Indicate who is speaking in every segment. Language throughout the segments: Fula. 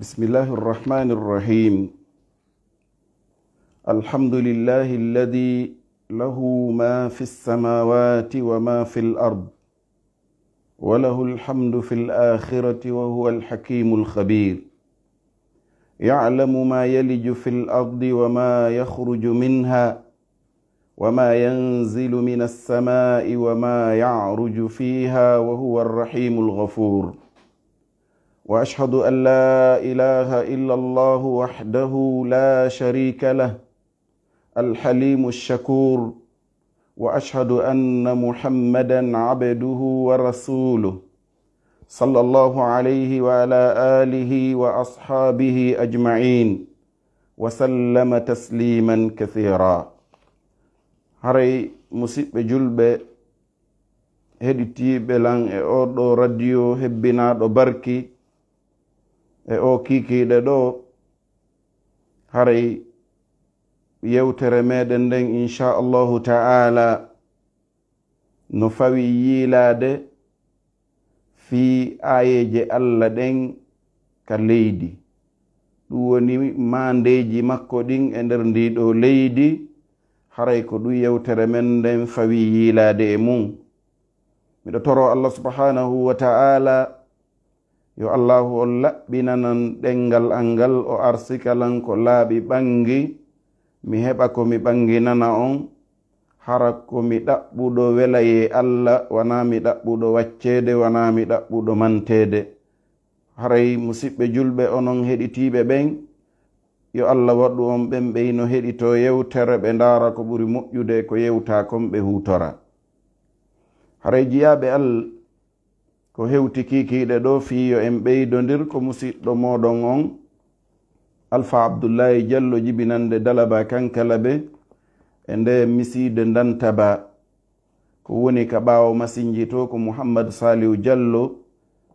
Speaker 1: بسم الله الرحمن الرحيم الحمد لله الذي له ما في السماوات وما في الارض وله الحمد في الاخره وهو الحكيم الخبير يعلم ما يلج في الارض وما يخرج منها وما ينزل من السماء وما يعرج فيها وهو الرحيم الغفور واشهد ان لا اله الا الله وحده لا شريك له الحليم الشكور واشهد ان محمدا عبده ورسوله صلى الله عليه وعلى اله واصحابه اجمعين وسلم تسليما كثيرا haray musidɓe julɓe heɗitiɓe lan e راديو هبنا دو barki e o kikiiɗe ɗo haray yewtere meɗen nden inchallahu taala no fawi yiilaade fi aayeeje allah ɗen ka leydi ɗum woni maandeji makko ɗin e nder ndiɗo leydi haray ko ɗum yewtere men nden fawi yiilaade e mum miɗo toro allah subhanahu wa ta'ala yo allahu o laɓɓinanan ɗengal an ngal o arsikalan ko laaɓi ɓangi mi heɓa ko mi ɓanginana on hara ko mi ɗaɓɓuɗo welaye allah wana mi ɗaɓɓuɗo waccede wana mi ɗaɓɓuɗo manteede haray musiɓɓe julɓe onon heɗitiɓe ɓen yo allah waɗu on ɓen ɓey no heɗito yewtere ɓe ndaara ko ɓuri moƴƴude ko yewta kon ɓe hutora haray jiyaɓe allah ko hewti kikiiɗe ɗo fiiyo en ɓeydondir ko musiɗɗo moɗon on alpha abdoullahi diallo jibinande dalaba kankala be e nde misiide ndantaba ko woni ka ɓaawo masinji to ko mouhammad saliu diallo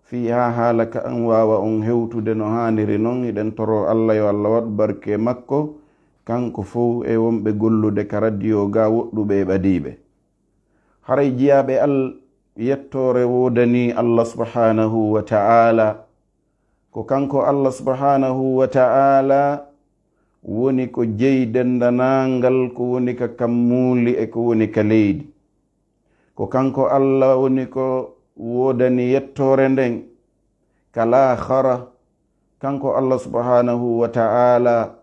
Speaker 1: fi ha haala ka an waawa on hewtude no haaniri noon iɗen toro allah yo allah waɗ barke makko kanko fof e wonɓe gollude ka radio ga woɗɗuɓe e ɓadiiɓe haray jiyaaɓe allah yettore wodani allah subhanahu wa ta'ala ko kanko allah subhanahu wa ta'ala woni ko jeyi dendanangal ko woni ka kammuli e ko woni ka leydi ko kanko allah woni ko wodani yettore nden kala hara kanko allah subhanahu wa ta'ala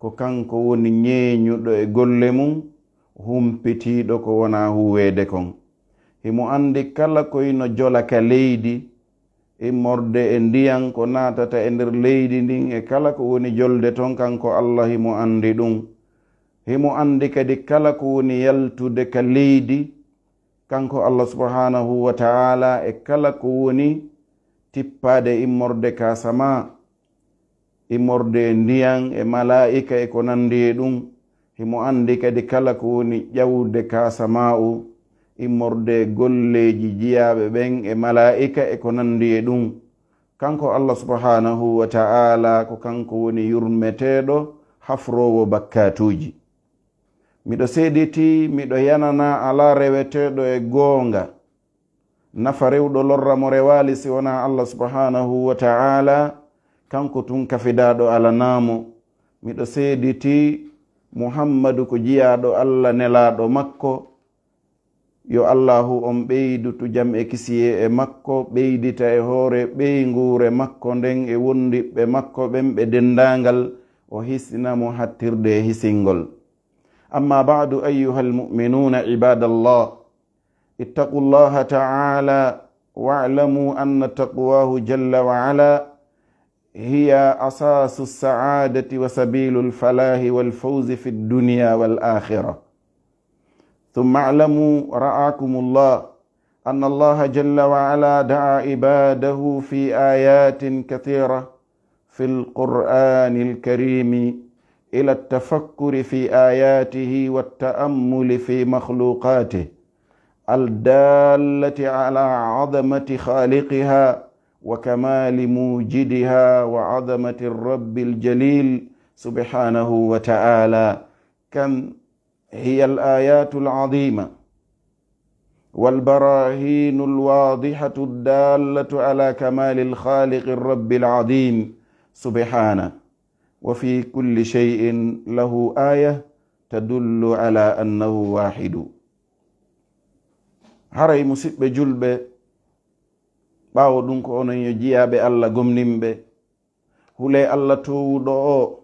Speaker 1: ko kanko woni ñeeñuɗo e golle mum humpitiɗo ko wona huwede kon himo andi kala koyno jolaka leydi e morde e ndiyan ko natata e nder leydi ndin e kala ko woni jolde ton kanko allah himo andi ɗum himo andi kadi kala ko woni yaltude ka leydi kanko allah subhanahu wa taala e kala ko woni tippade immorde kasama immorde e ndiyan e malaika e ko nandi e ɗum himo andi kadi kala ko woni ƴawde kasama u immorde golleji jiyaɓe ɓen e malaika e ko nandi e ɗum kanko allah subhanahu wa ta'ala ko kanko woni yurmeteɗo hafrowo bakkatuji miɗo seeɗiti miɗo yanana ala reweteɗo e goonga nafa rewɗo lorra mo rewali si wona allah subhanahu wa ta'ala kanko tun kafidaɗo alanamo miɗo seeɗiti muhammadu ko jiyaɗo allah nelaɗo makko yo allahu on ɓeydutu jam e kisiye e makko ɓeydita e hoore ɓeyngure makko nden e wondiɓɓe makko ɓen ɓe dendangal o hisinamo hattirde e hisingol amma badu ayuha almuminuna ibadallah ittaqu llaha taala واعلموا أن تقواه جل وعلا هي أساس السعادة وسبيل الفلاح والفوز في الدنيا والآخرة ثم اعلموا رعاكم الله أن الله جل وعلا دعا عباده في آيات كثيرة في القرآن الكريم إلى التفكر في آياته والتأمل في مخلوقاته الدالة على عظمة خالقها وكمال موجدها وعظمة الرب الجليل سبحانه وتعالى كم هي الآيات العظيمة والبراهين الواضحة الدالة على كمال الخالق الرب العظيم سبحانه وفي كل شيء له آية تدل على أنه واحد haray مسيب جلب باو ɗum أنا onon yo jiyaaɓe allah gomninɓe hule allah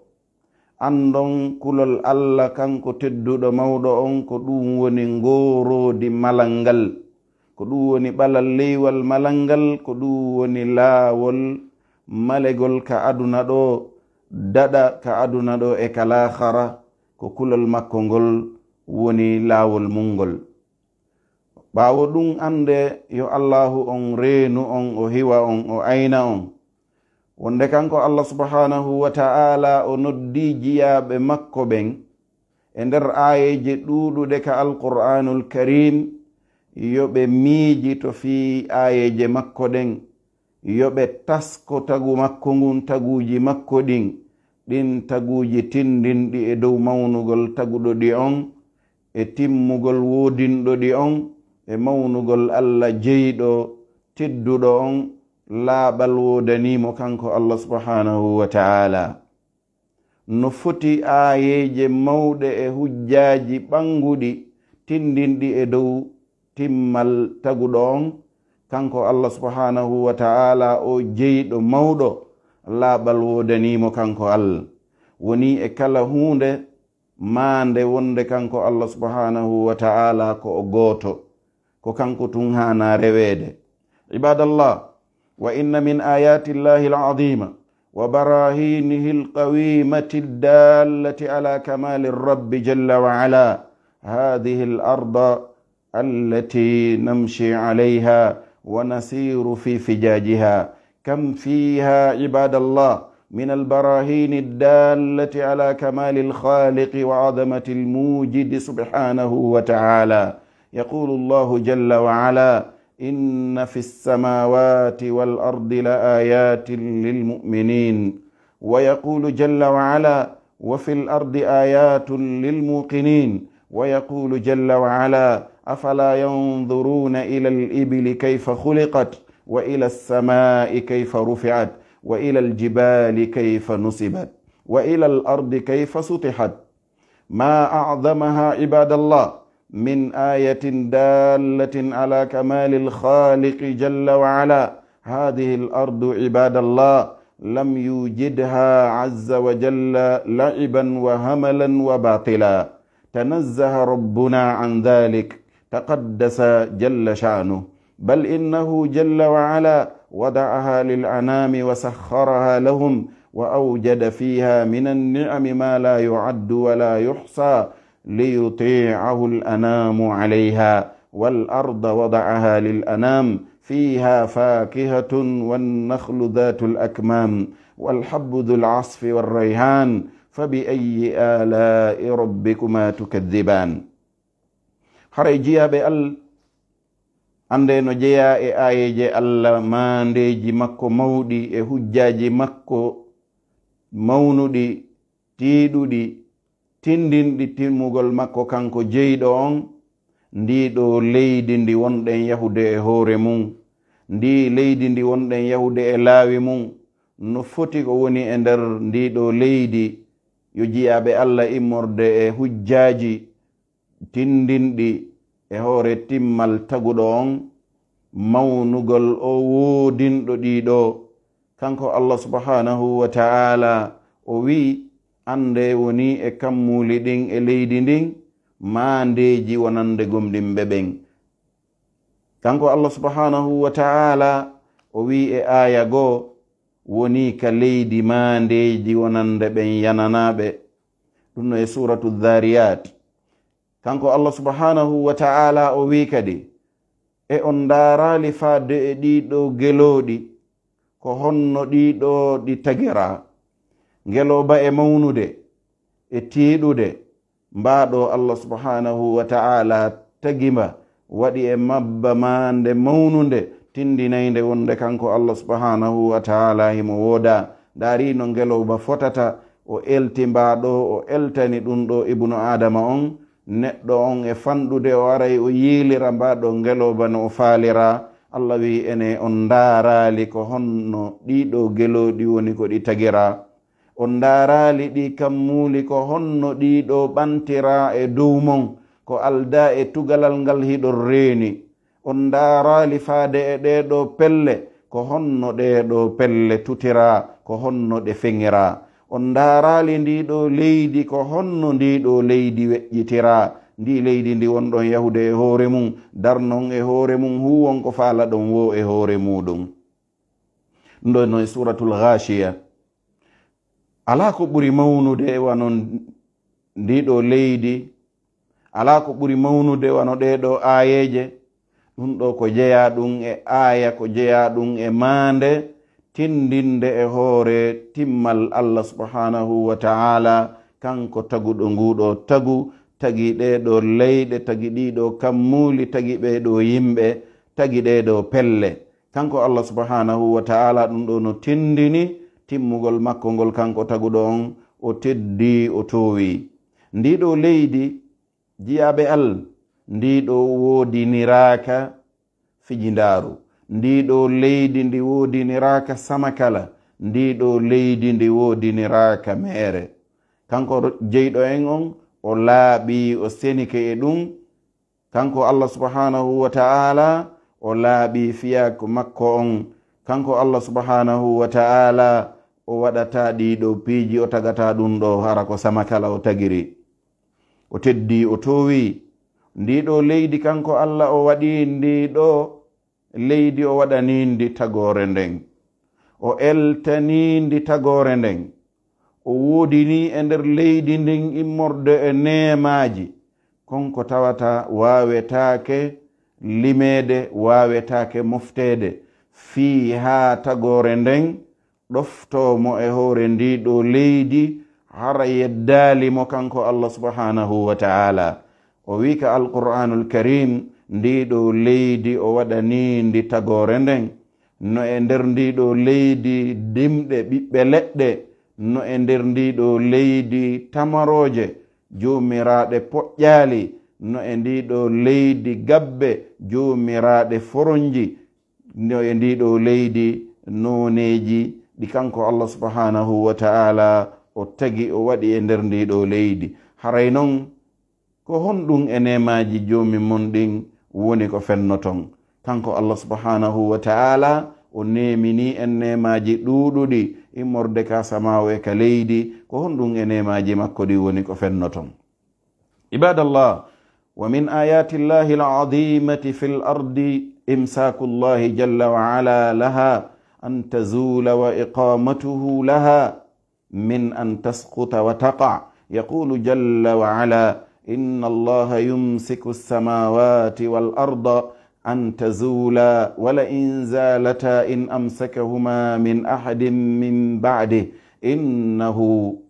Speaker 1: andon kulol allah kanko tedduɗo mawɗo on ko ɗum woni ngoroodi malal ngal ko ɗum woni ɓalal leywal malal ngal ko ɗum woni laawol malegol ka aduna ɗo daɗa ka aduna ɗo e kalahara ko kulol makko ngol woni laawol mungol ɓaawo ɗum ande yo allahu on reenu on o hiwa on o ayna on wonde kanko allah subhanahu wa ta'ala o noddi jiyaɓe makko ɓen e nder ayeji ɗuɗuɗe ka alqur'anul karim yoɓe miiji to fi ayeje makko ɗen yoɓe tasko tagu makko ngun taguji makko ɗin ɗin taguji tindinɗi e dow mawnugol taguɗo ɗi on e timmugol wodinɗo ɗi on e mawnugol allah jeyɗo tedduɗo on laaɓal wodanimo kanko allah subhanahu wa taala no foti aayeeje mawɗe e hujjaaji ɓannguɗi tindinɗi e dow timmal taguɗo on kanko allah subhanahu wa taala o jeyɗo mawɗo laaɓal wodanimo kanko allah woni e kala huunde maande wonde kanko allah subhanahu wa taala ko o gooto ko kanko tun haana reweede ibadallah وإن من آيات الله العظيمة وبراهينه القويمة الدالة على كمال الرب جل وعلا هذه الأرض التي نمشي عليها ونسير في فجاجها كم فيها عباد الله من البراهين الدالة على كمال الخالق وعظمة الموجد سبحانه وتعالى يقول الله جل وعلا إن في السماوات والأرض لآيات للمؤمنين ويقول جل وعلا وفي الأرض آيات للموقنين ويقول جل وعلا أفلا ينظرون إلى الإبل كيف خلقت وإلى السماء كيف رفعت وإلى الجبال كيف نصبت وإلى الأرض كيف سطحت ما أعظمها عباد الله من آية دالة على كمال الخالق جل وعلا هذه الأرض عباد الله لم يوجدها عز وجل لعبا وهملا وباطلا تنزه ربنا عن ذلك تقدس جل شأنه بل إنه جل وعلا وضعها للأنام وسخرها لهم وأوجد فيها من النعم ما لا يعد ولا يحصى ليطيعه الأنام عليها والأرض وضعها للأنام فيها فاكهة والنخل ذات الأكمام والحب ذو العصف والريحان فبأي آلاء ربكما تكذبان haray jeyaɓe allah ande no jeeya ما ayeje allah mandeji makko mawɗi مكو hujjaji makko mawnuɗi tiiɗuɗi tindinɗi timmugol makko kanko jeyɗo on ndi ɗo leydi ndi wonɗen yahude e hoore mum ndi leydi ndi wonɗen yahude e laawi mum no foti ko woni e nder ndi ɗo leydi yo jiyaɓe allah immorde e hujjaaji tindinɗi e hoore timmal taguɗo on mawnugol o woodinɗo ɗiɗo kanko allah subhanahu wa ta'ala o wi'i ande woni e kammuli ɗin e leydi ndin mandeji wonande gomɗin ɓe ɓen kanko allah subhanahu wa ta'ala o wi e aya goo woni ka leydi mandeji wonande ɓen yananaɓe ɗum no e suratu dhariyat kanko allah subhanahu wa ta'ala o wi kadi e on ndarali faade e ɗiɗo gelooɗi ko honno ɗiɗo ɗi tagiraa ngelooba e mawnude e tiiɗude mbaaɗo allah subhanahu wa ta'ala tagima waɗi e mabba maande mawnunde tindinayde wonde kanko allah subhanahu wa ta'ala himo wooda ndaari no ngelowba fotata o elti mbaaɗo o eltani ɗum ɗo ibnu adama on neɗɗo on e fanɗude o aray o yiilira mbaaɗo ngelowba no o faalira allah wi ene on ndaaraali ko honno ɗiɗo gelooɗi woni ko ɗi tagira o ndaarali ɗi kammuuli ko honno ɗiɗo ɓantira e dow mon ko alda e tugalal ngal hiɗon reeni o ndaarali faade e ɗeɗo pelle ko honno ɗeɗo pelle tutira ko honno ɗe feŋira o ndaarali ndiɗo leydi ko honno ndiɗo leydi weƴƴitira ndi leydi ndi wonɗon yahude e hoore mum darnon e hoore mum huwon ko faala ɗon wo e hoore muɗum ndo noe suratul gashiya ala ko ɓuri mawnude wanon ndiɗo leydi ala ko ɓuri mawnude wano ɗeɗo aayeje ɗum ɗo ko jeya ɗum e aaya ko jeya ɗum e maande tindinde e hoore timmal allah subhanahu wa taala kanko taguɗo nguɗo tagu tagi ɗeɗo leyɗe tagi ɗiɗo kammuuli tagi ɓeɗo yimɓe tagi ɗeɗo pelle kanko allah subhanahu wa taala ɗum ɗo no tindini timmugol makko ngol kanko taguɗon o teddi o towi ndiɗo leydi jiyaɓe al ndiɗo woodi niraaka fijindaaru ndiɗo leydi ndi woodi niraaka samakala ndiɗo leydi ndi woodi niraaka meere kanko jeyɗo en on o laaɓi o senike e ɗum kanko allah subhanahu wa ta'ala o laaɓi fiyak makko on kanko allah subhanahu wa ta'ala o waɗata ɗiɗo piiji o tagata ɗum ɗo hara ko samakala o tagiri o teddi o towi ndiɗo leydi kanko allah o waɗi ndiɗo leydi o waɗani ndi tagore nden o eltani ndi tagore nden o woodini e nder leydi ndin immorde e nemaji konko tawata wawetake limede wawetake moftede fi ha tagore nden ɗoftomo e hoore ndiɗo leydi hara yeddalimo kanko allah subhanahu wa taala o wi ka alquranul karim ndiɗo leydi o waɗani ndi tagore nden no e nder ndiɗo leydi dimɗe ɓiɓɓe leɗɗe no e nder ndiɗo leydi tamaroje jumiraɗe poƴƴali no e ndiɗo leydi gabbe jumiraɗe foronji no e ndiɗo leydi noneji ɗi kanko allah subhanahu wa ta'ala o tagi o waɗi e nder ndiɗo leydi haray noon ko honɗum e nemaji joomi mon ɗin woni ko fennoton kanko allah subhanahu wa ta'ala o nemini en nemaji ɗuɗuɗi immorde e ka samawo e ka leydi ko honɗum e nemaji makko ɗi woni ko fennoton ibadallah wa min ayati llahi alazimati fi l ardi imsaku llahi jalla wa ala laha أن تزول وإقامته لها من أن تسقط وتقع يقول جل وعلا إن الله يمسك السماوات والأرض أن تزولا ولئن زالتا إن أمسكهما من أحد من بعده إنه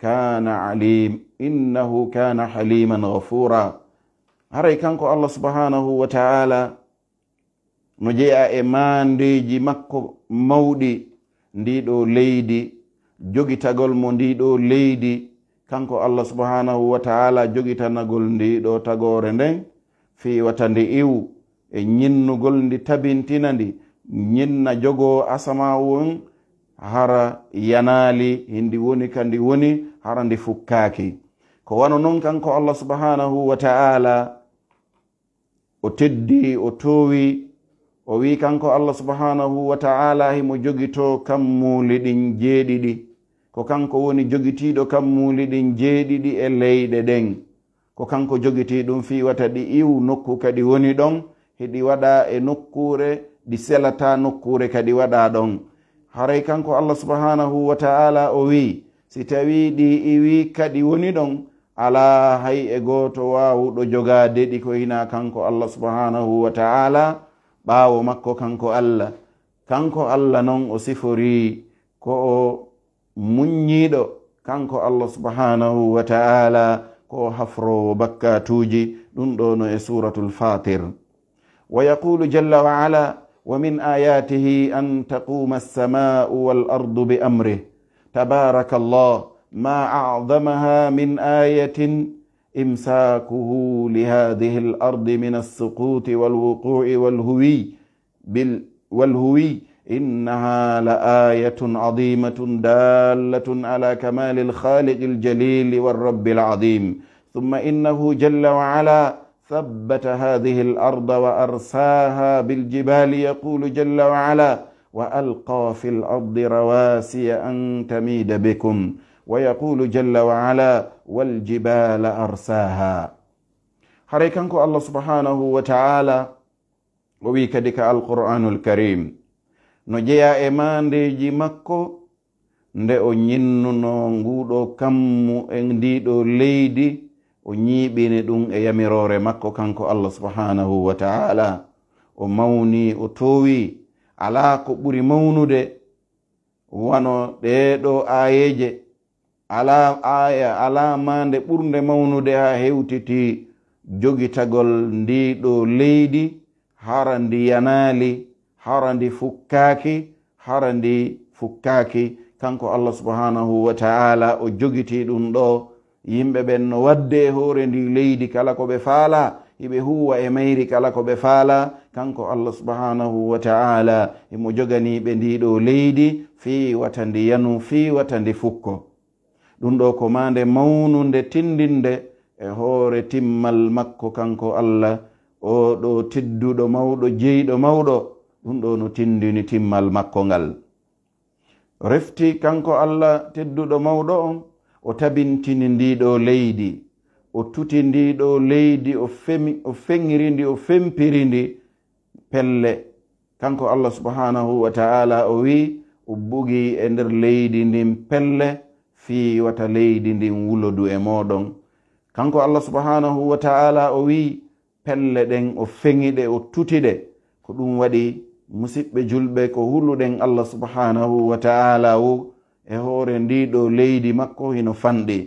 Speaker 1: كان عليم إنه كان حليما غفورا هري كانك الله سبحانه وتعالى no jeya e maandeji makko mawɗi ndiɗo leydi jogitagol mo ndiɗo leydi kanko allah subhanahu wa taala jogitanagol ndiɗo tagore nden fiwata nde iwu e ñinnugol ndi tabintina ndi ñinna jogoo asama on hara yanaali hindi woni ka ndi woni hara ndi fukkaaki ko wano noon kanko allah subhanahu wa taala o teddi o toowi o wi kanko allah subhanahu wa ta'ala himo jogito kammuliɗin jeeɗiɗi ko kanko woni jogitiɗo kammuliɗin jeeɗiɗi e leyɗe ɗen ko kanko jogiti ɗum fiwata ɗi iw nokku kadi woni ɗon heɗi waɗa e nokkure ɗi selata nokkure kadi waɗa ɗon haray kanko allah subhanahu wa ta'ala o wi si tawi ɗi iwi kadi woni ɗon ala hay e goto wawuɗo jogade ɗi ko hina kanko allah subhanahu wa ta'ala باو مكو كانكو ألا كانكو ألا نون أو كو منيدو كانكو الله سبحانه وتعالى كو حفرو بكا توجي دون دون سورة الفاتر ويقول جل وعلا ومن آياته أن تقوم السماء والأرض بأمره تبارك الله ما أعظمها من آية إمساكه لهذه الأرض من السقوط والوقوع والهوي بال والهوي إنها لآية عظيمة دالة على كمال الخالق الجليل والرب العظيم ثم إنه جل وعلا ثبت هذه الأرض وأرساها بالجبال يقول جل وعلا وألقى في الأرض رواسي أن تميد بكم wayaqulu jalla waala waljibala arsaha haray kanko allah subhanahu wa taala o wi kadi ka alqur'anul karim no jeya e mandeji makko nde o ñinnuno nguɗo kammu e ndiɗo leydi o ñiiɓini ɗum e yamirore makko kanko allah subhanahu wa taala o mawni o towi ala ko ɓuri mawnude wano ɗeɗo ayeje ala aya alamande ɓurde mawnude ha hewtiti jogitagol ndiɗo leydi hara ndi yanaali hara ndi fukkaaki hara ndi fukkaaki kanko allah subhanahu wa taala o jogiti ɗum ɗo yimɓe ɓen no wadde hoore ndi leydi kala ko ɓe faala iɓe huwa e mayri kala ko ɓe faala kanko allah subhanahu wa taala emo joganiɓe ndiɗo leydi fi wata ndi yanu fi wata ndi fukko ɗum ɗo ko ma nde mawnu nde tindinde e hoore timmal makko kanko allah o ɗo tidduɗo mawɗo jeyɗo mawɗo ɗum ɗo no tindini timmal makko ngal refti kanko allah tedduɗo mawɗo on o tabintini ndiɗo leydi o tuti ndiɗo leydi o feŋiri ndi o fempiri ndi pelle kanko allah subhanahu wa ta'ala o wi o bugi e nder leydi ndin pelle fiiwata leydi ndin wulodu e moɗon kanko allah subhanahu wa ta'ala o wi'i pelle ɗen o feŋiɗe o tutiɗe ko ɗum waɗi musiɓɓe julɓe ko huluɗen allah subhanahu wa ta'ala wo e hoore ndiɗo leydi makko hino fanɗi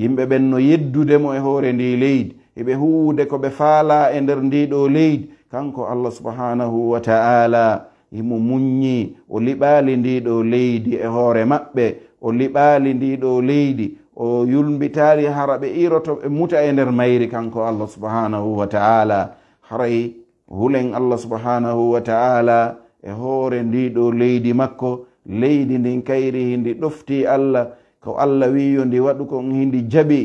Speaker 1: yimɓe ɓen no yeddudemo e hoore ndi leydi eɓe huwude koɓe faala e nder ndiɗo leydi kanko allah subhanahu wa ta'ala imo munñi o liɓaali ndiɗo leydi e hoore maɓɓe o liɓaali ndiɗo leydi o yulbitaari hara ɓe iroto ɓe muta e nder mayri kanko allah subhanahu wa taala haray hulen allah subhanahu wa taala e hoore ndiɗo leydi makko leydi ndin kayrihi ndi ɗofti allah ko allah wiyo ndi waɗu kon hindi jaɓi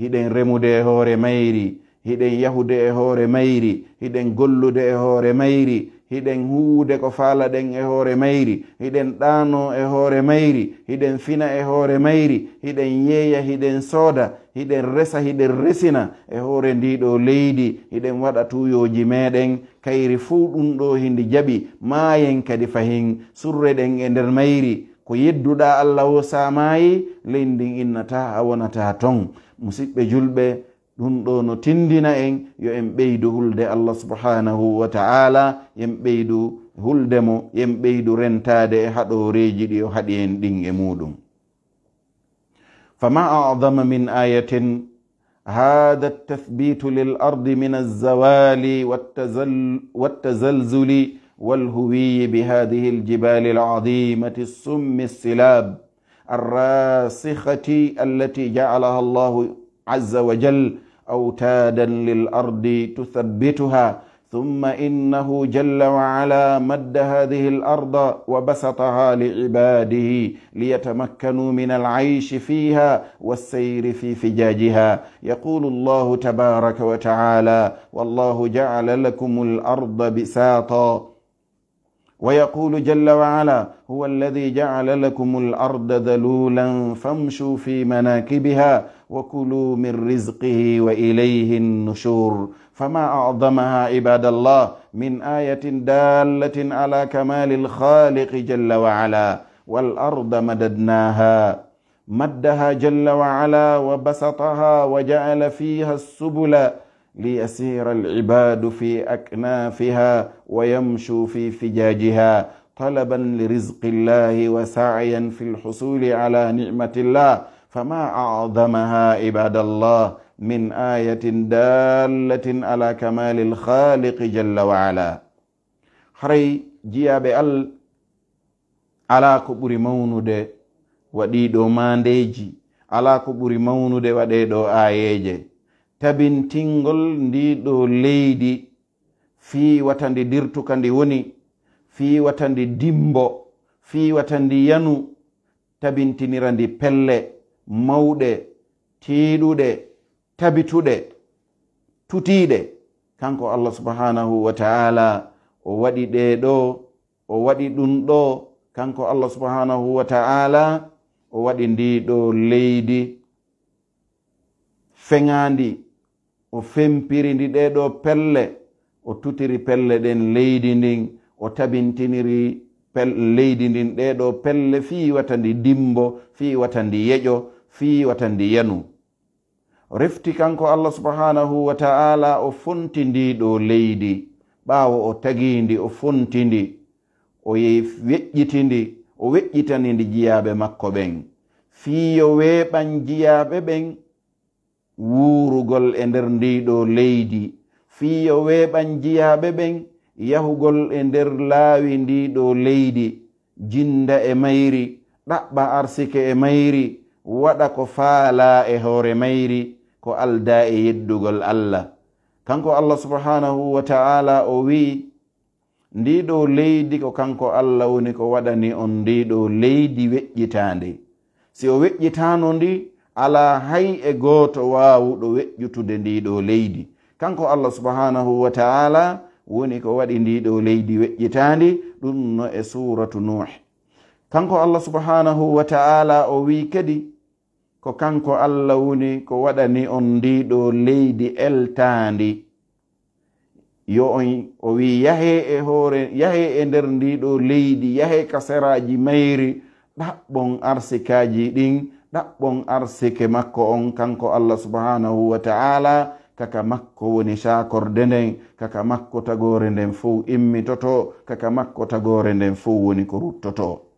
Speaker 1: hiɗen remude e hoore mayri hiɗen yahude e hoore mayri hiɗen gollude e hoore mayri hiɗen huwude ko faala ɗen e hoore mayri hiɗen ɗaano e hoore mayri hiɗen fina e hoore mayri hiɗen yeeya hiɗen sooda hiɗen resa hiɗen resina e hoore ndiɗo leydi hiɗen waɗa tuuyoji meɗen kayri fuu ɗum ɗo hindi jaɓi maayen kadi fahin surre ɗen e nder mayri ko yedduɗa allah o saamayi leydi ndin innata a wonata ton musiɓɓe julɓe ɗum ɗo no tindina en yo en ɓeydu hulde allah subhanahu wa ta'ala yen ɓeydu hulde mo yen ɓeydu rentade e haɗoreji ɗi o haɗi en ɗin e muɗum fama adama min ayatin هذا التثبيت للأرض من الزوال والتزل والتزلزل والهوي بهذه الجبال العظيمة السم السلاب الراسخة التي جعلها الله عز وجل أوتادا للأرض تثبتها ثم إنه جل وعلا مد هذه الأرض وبسطها لعباده ليتمكنوا من العيش فيها والسير في فجاجها يقول الله تبارك وتعالى والله جعل لكم الأرض بساطا ويقول جل وعلا هو الذي جعل لكم الأرض ذلولا فامشوا في مناكبها وكلوا من رزقه واليه النشور فما اعظمها عباد الله من ايه داله على كمال الخالق جل وعلا والارض مددناها مدها جل وعلا وبسطها وجعل فيها السبل ليسير العباد في اكنافها ويمشوا في فجاجها طلبا لرزق الله وسعيا في الحصول على نعمه الله فما أعظمها عباد الله من آية دالة على كمال الخالق جل وعلا حري جياب ال ala ko ɓuri mawnude waɗiɗo mandeji ala ko ɓuri mawnude waɗeɗo ayeje tabintingol ndiɗo leydi fi wata ndi dirtuka ndi woni fi wata ndi dimbo fi wata ndi yanu tabintinira ndi pelle mawɗe tiiɗuɗe tabituɗe tutiiɗe kanko allah subhanahu wa ta'ala o waɗi ɗee ɗo o waɗi ɗum ɗo kanko allah subhanahu wa ta'ala o waɗi ndiɗo leydi feŋaandi o fempiri ndi ɗee ɗo pelle o tutiri pelle ɗen leydi ndin o tabintiniri leydi ndin ɗee ɗo pelle fii wata ndi dimbo fii wata ndi yeƴo fii watandi yanu refti kanko allah subhanahu wa ta'ala o funti ndi ɗo leydi ɓaawo o tagiindi o funti ndi o weƴƴitindi o weƴƴitani ndi jiyaaɓe makko ɓen fii yo weeɓan jiyaaɓe ɓen wuurugol e nder ndiɗo leydi fii yo weeɓan jiyaaɓe ɓen yahugol e nder laawi ndiɗo leydi jinnda e mayri ɗaɓɓa arsike e mayri waɗa ko faalaa e hoore mayri ko alda e yeddugol allah kanko allah subhanahu wa ta'ala o wi'i ndiɗo leydi ko kanko allah woni ko waɗani on ndiɗo leydi weƴƴitaande si o weƴƴitaano ndi alaa hay e gooto waawuɗo weƴƴutude ndiɗo leydi kanko allah subhanahu wa ta'ala woni ko waɗi ndiɗo leydi weƴƴitaandi ɗumno e suratu nuuhi kanko allah subhanahu wa ta'ala o wii kadi ko kanko allah woni ko waɗani on ndiɗo leydi eltaandi yo on o wii yahe e hoore yahe e nder ndiɗo leydi yahe ka seraji mayri ɗaɓɓon arsikaji ɗin ɗaɓɓon arsike makko on kanko allah subhanahu wa ta'ala kaka makko woni sakorde nden kaka makko tagore nden fo immitoto kaka makko tagore nden fo woni ko ruttoto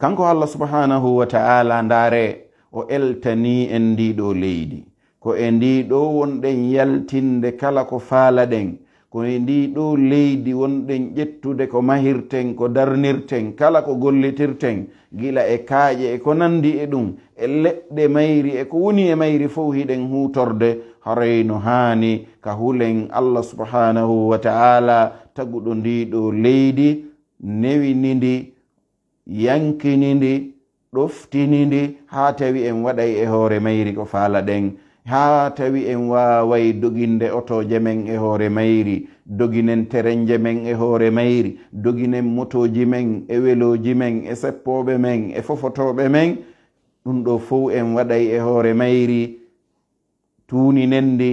Speaker 1: kanko allah subhanahu wa ta'ala ndaare o eltani en ndiɗo leydi ko e ndiɗo wonɗen yaltinde kala ko faala ɗen ko e ndiɗo leydi wonɗen ƴettude ko mahirten ko darnirten kala ko gollitirten gila e kaaƴe e ko nandi e ɗum e leɗɗe mayri e ko woni e mayri fof hiɗen hutorde harayno haani ka hulen allah subhanahu wa ta'ala taguɗo ndiɗo leydi newinindi yankininde ɗoftininde haa tawi en waɗay e hoore mayri ko faala ɗen haa tawi en waaway doginde otoje men e hoore mayri doginen terenje men e hoore mayri doginen motoji men e welooji men e seppooɓe men e fofotooɓe men ɗum ɗo fow en waɗay e hoore mayri tuuninende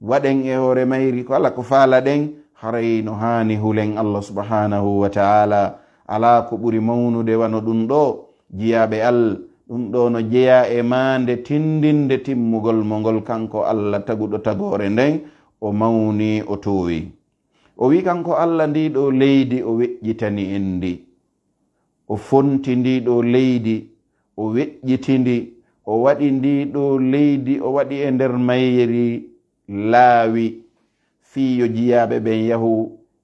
Speaker 1: waɗen e hoore mayri ko ala ko faala ɗen harayno haani hulen allah subahanahu wa ta'ala ala ko ɓuri mawnude wano ɗum ɗo jiyaɓe al ɗum ɗo no jeya e maande tindinde timmugol mo ngol kanko allah taguɗo tagore nden o mawni o towi o wi kanko allah ndiɗo leydi o weƴƴitani en ndi o fonti ndiɗo leydi o weƴƴitindi o waɗi ndiɗo leydi o waɗi e nder mayri laawi fiyo jiyaɓe ɓen yahu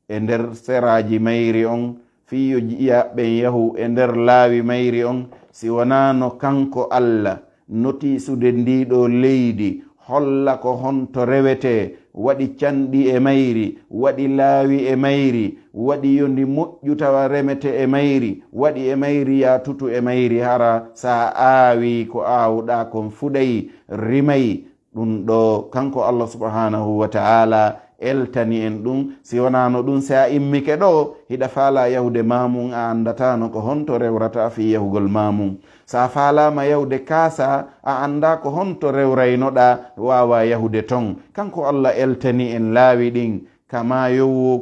Speaker 1: e nder seraji mayri on fiyo jiya ɓen yahu e nder laawi mayri on siwonaano kanko allah notiisude ndiiɗo leydi holla ko honto rewetee waɗi canɗi e mayri waɗi laawi e mayri waɗi yondi moƴƴu tawa remete e mayri waɗi e mayri yaatutu e mayri hara sa aawi ko aawɗaa kon fuɗayi rimayi ɗum ɗo kanko allah subahanahu wa ta'ala eltani en ɗum si wonano ɗum si a immike ɗo hiɗa faala yahude mamum a andatano ko honto rewrata fi yahugol mamum sa faalama yahude kaasa a anda ko honto rewraynoɗa wawa yahude ton kanko allah eltani en laawi ɗin ka mayowo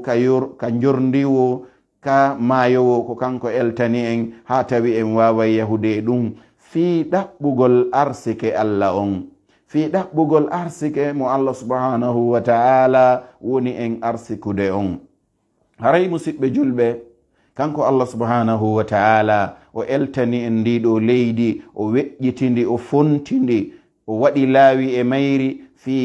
Speaker 1: ka jorndiwo ka mayowo ko kanko eltani en ha tawi en wawa yahude ɗum fi ɗaɓɓugol arsike allah on fi ɗaɓɓugol arsike mo allah subhanahu wa ta'ala woni en arsikude on haray musidɓe julɓe kanko allah subhanahu wa ta'ala o eltani en ndiɗo leydi o weƴƴitindi o fontindi o waɗi laawi e mayri fi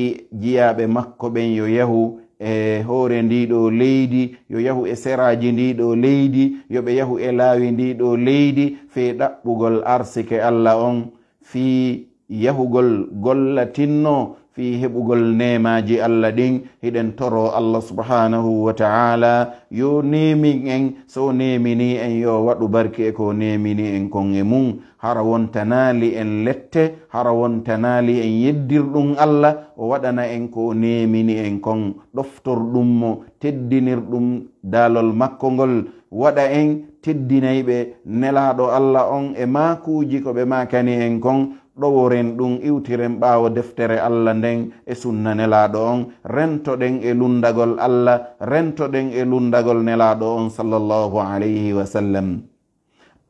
Speaker 1: jiyaɓe makko ɓen yo yahu e hoore ndiɗo leydi yo yahu e seraji ndiɗo leydi yoɓe yahu e laawi ndiɗo leydi fi ɗaɓɓugol arsike allah on fi yahugol gollatinno fi heɓugol nemaji allah ɗin hiɗen toro allah subhanahu wa taala yo nemi en so nemini en yo waɗu barke e ko nemini en kon e mum hara wontanali en lette hara wontanali en yeddirɗum allah o waɗana en ko nemini en kon ɗoftorɗummo teddinir ɗum daalol makko ngol waɗa en teddinayɓe nelaɗo allah on e makuji ko ɓe makani en kon ɗoworen ɗum iwtiren ɓaawo deftere allah nden e sunna nelaaɗo on rentoɗen e lundagol allah rentoɗen e lundagol nelaaɗo on sallllahu alayhi wa sallam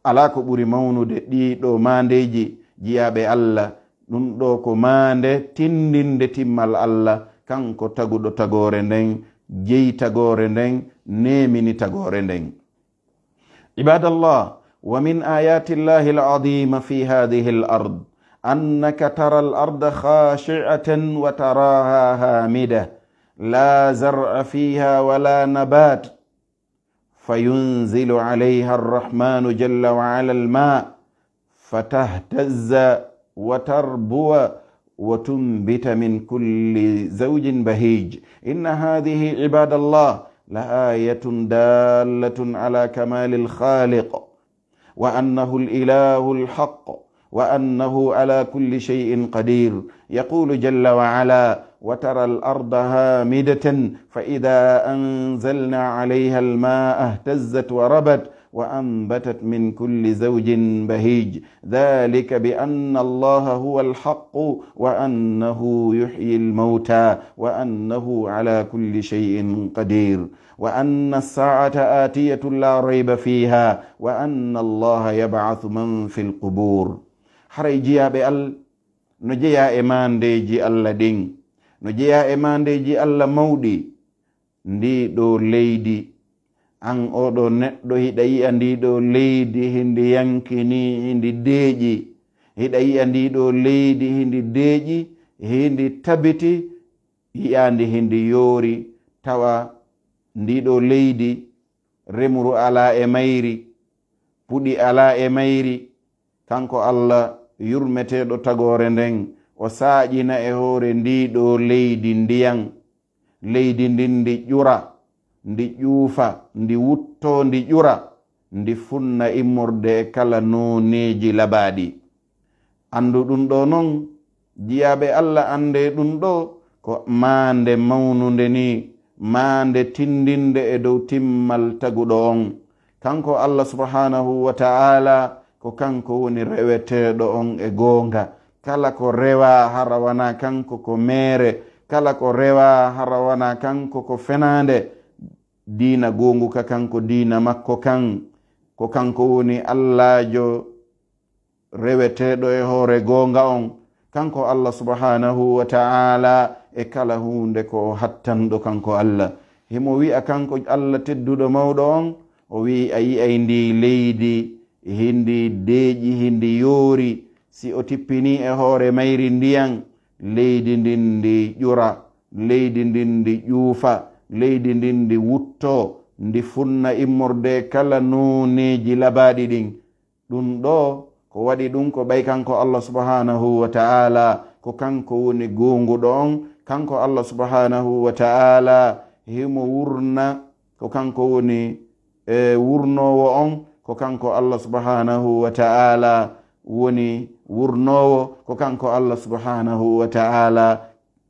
Speaker 1: alaa ko ɓuri mawnude ɗiɗo maandeji jiyaaɓe allah ɗum ɗo ko maande tindinde timmal allah kanko taguɗo tagoore nden jeyi tagoore nden neemini tagoore nden ibadallah wa min ayati llahi aladima fi hadihi lard أنك ترى الأرض خاشعة وتراها هامدة لا زرع فيها ولا نبات فينزل عليها الرحمن جل وعلا الماء فتهتز وتربو وتنبت من كل زوج بهيج إن هذه عباد الله لآية دالة على كمال الخالق وأنه الإله الحق وأنه على كل شيء قدير يقول جل وعلا وترى الأرض هامدة فإذا أنزلنا عليها الماء اهتزت وربت وأنبتت من كل زوج بهيج ذلك بأن الله هو الحق وأنه يحيي الموتى وأنه على كل شيء قدير وأن الساعة آتية لا ريب فيها وأن الله يبعث من في القبور haray jiyaɓe allah no jeya e mandeji allah ɗin no jeya e mandeji allah mawɗi ndi ɗo leydi an oɗo neɗɗo hiɗa yi'a ndi ɗo leydi hindi yankini hindi deeƴi hiɗa yi'a ndi ɗo leydi hindi deeƴi hindi tabiti yi'andi hindi yoori tawa ndi ɗo leydi remru ala e mayri puɗi ala e mayri kanko allah yurmeteɗo tagore nden o saaƴina e hoore ndiɗo leydi ndiyan leydi ndin ndi ƴura ndi ƴuufa ndi wutto ndi ƴura ndi funna immorde e kala noneji labaaɗi andu ɗum ɗo non jiyaɓe allah ande ɗum ɗo ko maande mawnude ni maande tindinde e dow timmal taguɗo on kanko allah subhanahu wa ta'ala ko kanko woni reweteɗo on e goonga kala ko rewa harawana kanko ko meere kala ko rewa harawana kanko ko fenande diina gonguka kanko diina makko kan ko kanko woni allahjo reweteɗo e hoore goonga on kanko allah subhanahu wa taala e kala hunde ko hattanɗo kanko allah himo wi'a kanko allah tedduɗo mawɗo on o wi a yi'ay ndi leydi hindi deeƴi hindi yoori si o tippini e hoore mayri ndiyan leydi ndin ndi ƴura leydi ndin ndi ƴuufa leydi ndin ndi wutto ndi funna immorde kala nuuneeji labaaɗi ɗin ɗum ɗo ko waɗi ɗum ko ɓay kanko allah subhanahu wa ta'ala ko kanko woni gonguɗo on kanko allah subhanahu wa ta'ala himo wurna ko kanko woni e wurnowo on ko kanko allah subhanahu wa ta'ala woni wurnowo ko kanko allah subhanahu wa ta'ala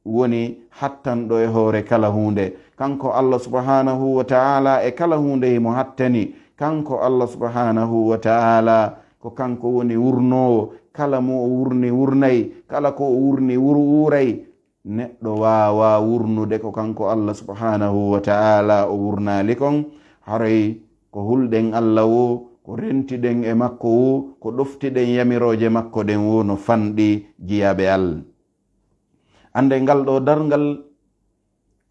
Speaker 1: woni hattanɗo e hoore kala hunde kanko allah subhanahu wa ta'ala e kala hunde himo hattani kanko allah subhanahu wa ta'ala ko kanko woni wurnowo kala mo o wurni wurnayi kala ko o wurni wur wuurayi neɗɗo wawa wurnude ko kanko allah subhanahu wa ta'ala o wurnali kon haray ko hulɗen allah wo ko rentiɗen e makko wo ko ɗoftiɗen yamirooje makko ɗen wo no fanɗi jiyaɓe allah annde ngal ɗo darngal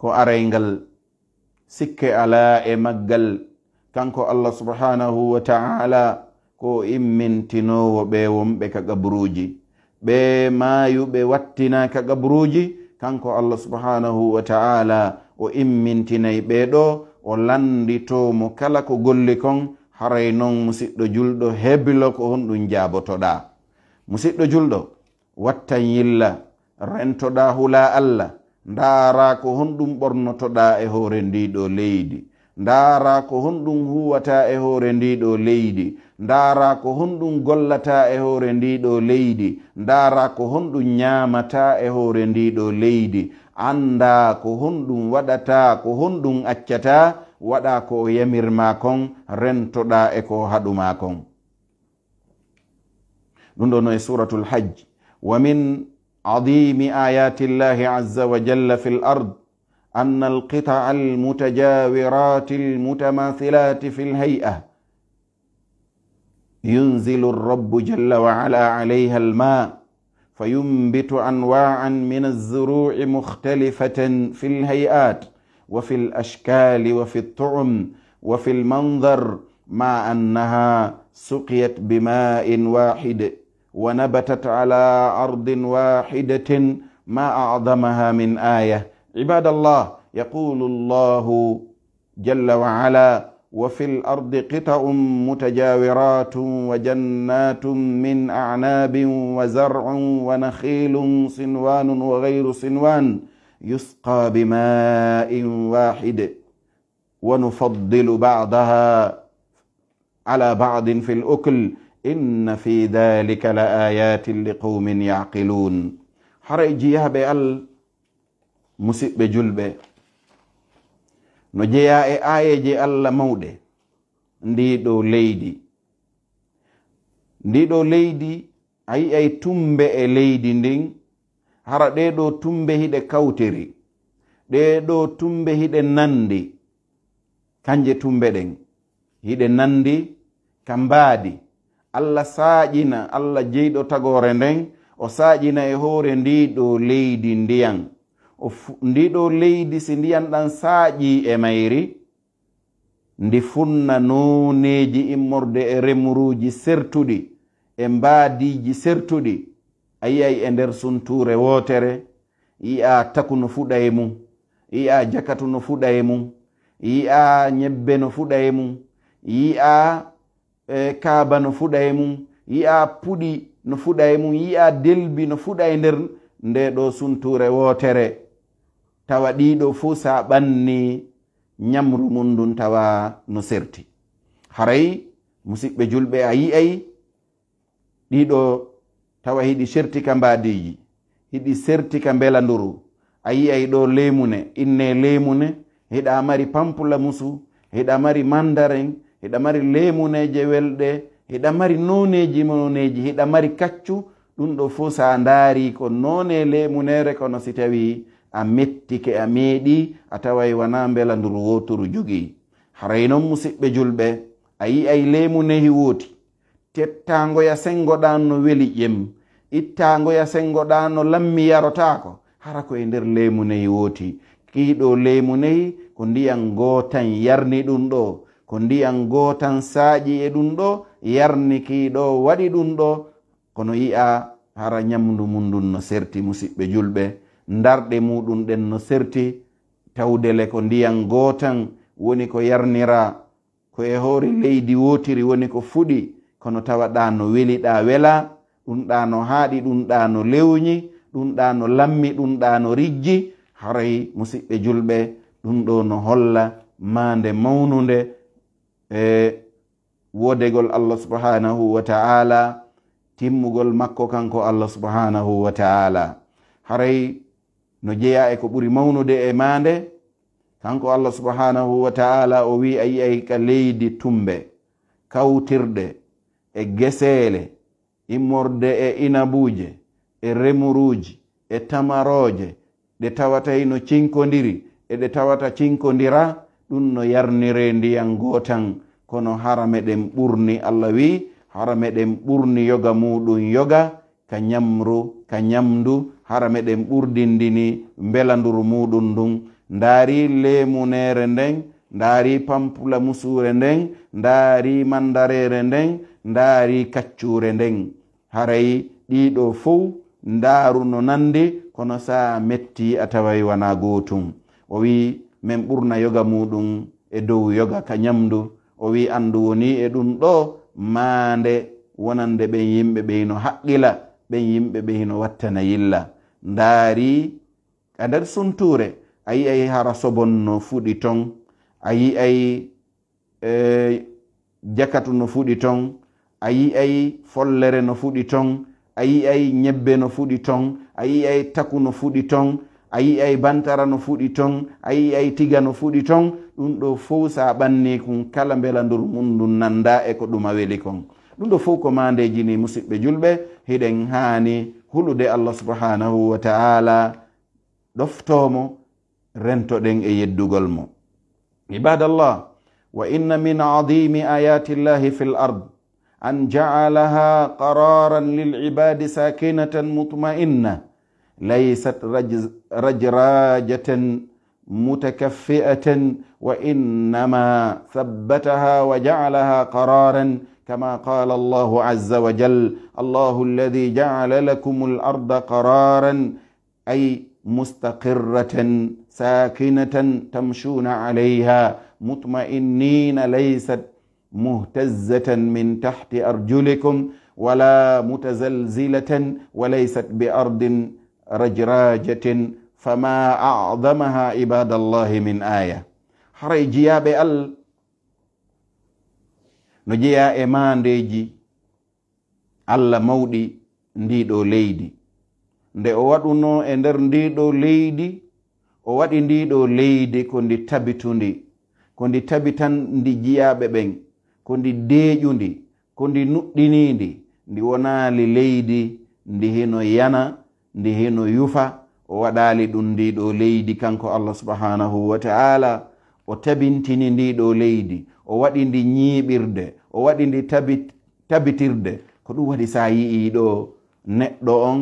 Speaker 1: ko araygal sikke alaa e maggal kanko allah subhanahu wa ta'ala ko immintinowo ɓe wonɓe ka gabruji ɓe maayuɓe wattina ka gabruji kanko allah subhanahu wa ta'ala o immintinayi ɓe ɗo o landitomo kala ko golli kon haray noon musiɗɗo julɗo hebilo ko on ɗum jabotoɗa musiɗɗo julɗo wattan yilla rentoɗa hula allah ndara ko honɗum ɓornotoɗa e hoore ndiɗo leydi ndaara ko honɗum huwata e hoore ndiɗo leydi ndaara ko honɗum gollata e hoore ndiɗo leydi ndaara ko honɗum ñaamata e hoore ndiɗo leydi annda ko honɗum waɗata ko honɗum accata waɗa ko o yamirma kon rentoɗa e ko haɗuma kon ɗum ɗono e suratul hajj wa min adimi ayati llahi azza wa jalla fi l ard أن القطع المتجاورات المتماثلات في الهيئة ينزل الرب جل وعلا عليها الماء فينبت أنواعا من الزروع مختلفة في الهيئات وفي الأشكال وفي الطعم وفي المنظر مع أنها سقيت بماء واحد ونبتت على أرض واحدة ما أعظمها من آية عباد الله يقول الله جل وعلا وفي الارض قطع متجاورات وجنات من اعناب وزرع ونخيل صنوان وغير صنوان يسقى بماء واحد ونفضل بعضها على بعض في الاكل ان في ذلك لايات لقوم يعقلون حرج يهبئ musiɓɓe julɓe no jeya e ayeje allah mawɗe ndi ɗo leydi ndi ɗo leydi a yi'ay tumbe e leydi ndin hara ɗe ɗo tumbe hiɗe kawtiri ɗe ɗo tumbe hiɗe nandi kanje tumbe ɗen hiɗe nandi ka mbaadi allah saaƴina allah jeyɗo tagore nden o saaƴina e hoore ndi ɗo leydi ndiyan ndi ɗo leydi si ndiyan ɗan saaƴi e mayri ndi funna nooneeji immorde e remruuji sertuɗi e mbaadiiji sertuɗi a yiyay e nder suntuure wootere yi'a taku no fuɗa e mum yi'a jakatu no fuɗa e mum yi'a ñebbe no fuɗa e mum yi'a e kaaba no fuɗa e mum yi'a puɗi no fuɗa e mum yi'a delbi no fuɗa e nder nde ɗo suntuure wootere tawa ɗiɗo fuu saɓanni nyamru mum ndun tawa no serti haray musiɓɓe julɓe a yi'ay ɗiɗo tawa hiɗi sertika mbadiji hiɗi sertika bela nduru a yi'ay ɗo lemune inne lemune heɗa mari pampula musu heɗa mari mandarin heɗa mari lemuneje welɗe heɗa mari noneji noneji heɗa mari kaccu ɗum ɗo fuu sa ndaari ko none lemunere kono si tawi a mettike a meeɗi a taway wana bela ndur wotoru jogi haray noon musidɓe julɓe a yi'ay leymu nehi wooti tettangoya sengoɗa no weli ƴem ittangoya sengoɗa no lammi yarotako hara koye nder leymu nehi wooti kiiɗo leymu nehi ko ndiyan gootan yarni ɗum ɗo ko ndiyan gootan saaƴi e ɗum ɗo yarni kiiɗo waɗi ɗum ɗo kono yi'a hara ñamdu mum ndun no serti musidɓe julɓe ndarɗe muɗum ɗen no serti tawdele ko ndiyan gootan woni ko yarnira ko e hoore leydi wotiri woni ko fuɗi kono tawa ɗa no weliɗa wela ɗum ɗa no haaɗi ɗum ɗa no lewñi ɗum ɗa no lammi ɗum ɗa no rijji haray musiɓɓe julɓe ɗum ɗo no holla maande mawnude e wodegol allah subhanahu wa ta'ala timmugol makko kanko allah subhanahu wa ta'ala haray no jeeya e ko ɓuri mawnude e maande kanko allah subhanahu wa taala o wi a yi'ay ka leydi tumbe kawtirɗe e geseele immorde e, e inabuuje e remuruuji e tamarooje ɗe tawatay no cinkondiri e ɗe tawata cinkondira ɗum no yarnire ndiyan gootan kono harameɗen ɓurni allah wi harameɗen ɓurni yoga muɗum yoga ka ñamro ka ñamdu hara meɗen ɓurdindini belanduru muɗum ndun ndaari leemunere ndeng ndaari pampula musuure ndeng ndaari mandarere ndeng ndaari kaccuure ndeng harayi ɗiɗo fow ndaaru no nandi kono saa metti a tawai wana gootum o wi min ɓurna yoga muɗum e dow yoga ka ñamdu o wi andu woni e ɗum ɗo maande wonande ɓen yimɓe ɓey no haqqila ɓen yimɓe ɓe hino wattana yilla ndaari a nder sunture a yi'ay hara sobon no fuɗi ton a yi'ay e, jakatu no fuɗi ton a yi'ay follere no fuɗi ton a yi'ay ñebbe no fuɗi ton a yi'ay taku no fuɗi ton a yi'ay bantara no fuɗi ton a yi'ay tiga no fuɗi ton ɗum ɗo fof sa ɓanni kon kala mbela ndur mum ndu nanda e ko ɗuma weli kon ɗum ɗo fof ko mandeji ni musidɓe julɓe hiɗen haani hulude allah subhanahu wa ta'ala ɗoftomo rentoɗen e yeddugol mo ibadallah wa inna min adimi ayati llahi fi l ard an jacalaha qararan lilcibadi sakinatan mutma'inna laysat rajrajatan متكفئة وإنما ثبتها وجعلها قرارا كما قال الله عز وجل الله الذي جعل لكم الأرض قرارا أي مستقرة ساكنة تمشون عليها مطمئنين ليست مهتزة من تحت أرجلكم ولا متزلزلة وليست بأرض رجراجة فما أعظمها عباد الله من آية حريجيا بال ال no jeya e mandeji allah mawɗi ndiɗo leydi nde o waɗuno e nder ndiɗo leydi o waɗi ndiɗo leydi ko ndi tabitundi ko ndi tabitan ndi jiyaɓe ɓen ko ndi deƴundi ko ndi nuɗɗinindi ndi wonali leydi ndi hino yana ndi hino yufa o waɗali ɗum ndiɗo leydi kanko allah subhanahu wa ta'ala o tabintini ndiɗo leydi o waɗi ndi ñiiɓirde o waɗi ndi tabitirde ko ɗum waɗi sa yi'iɗo neɗɗo on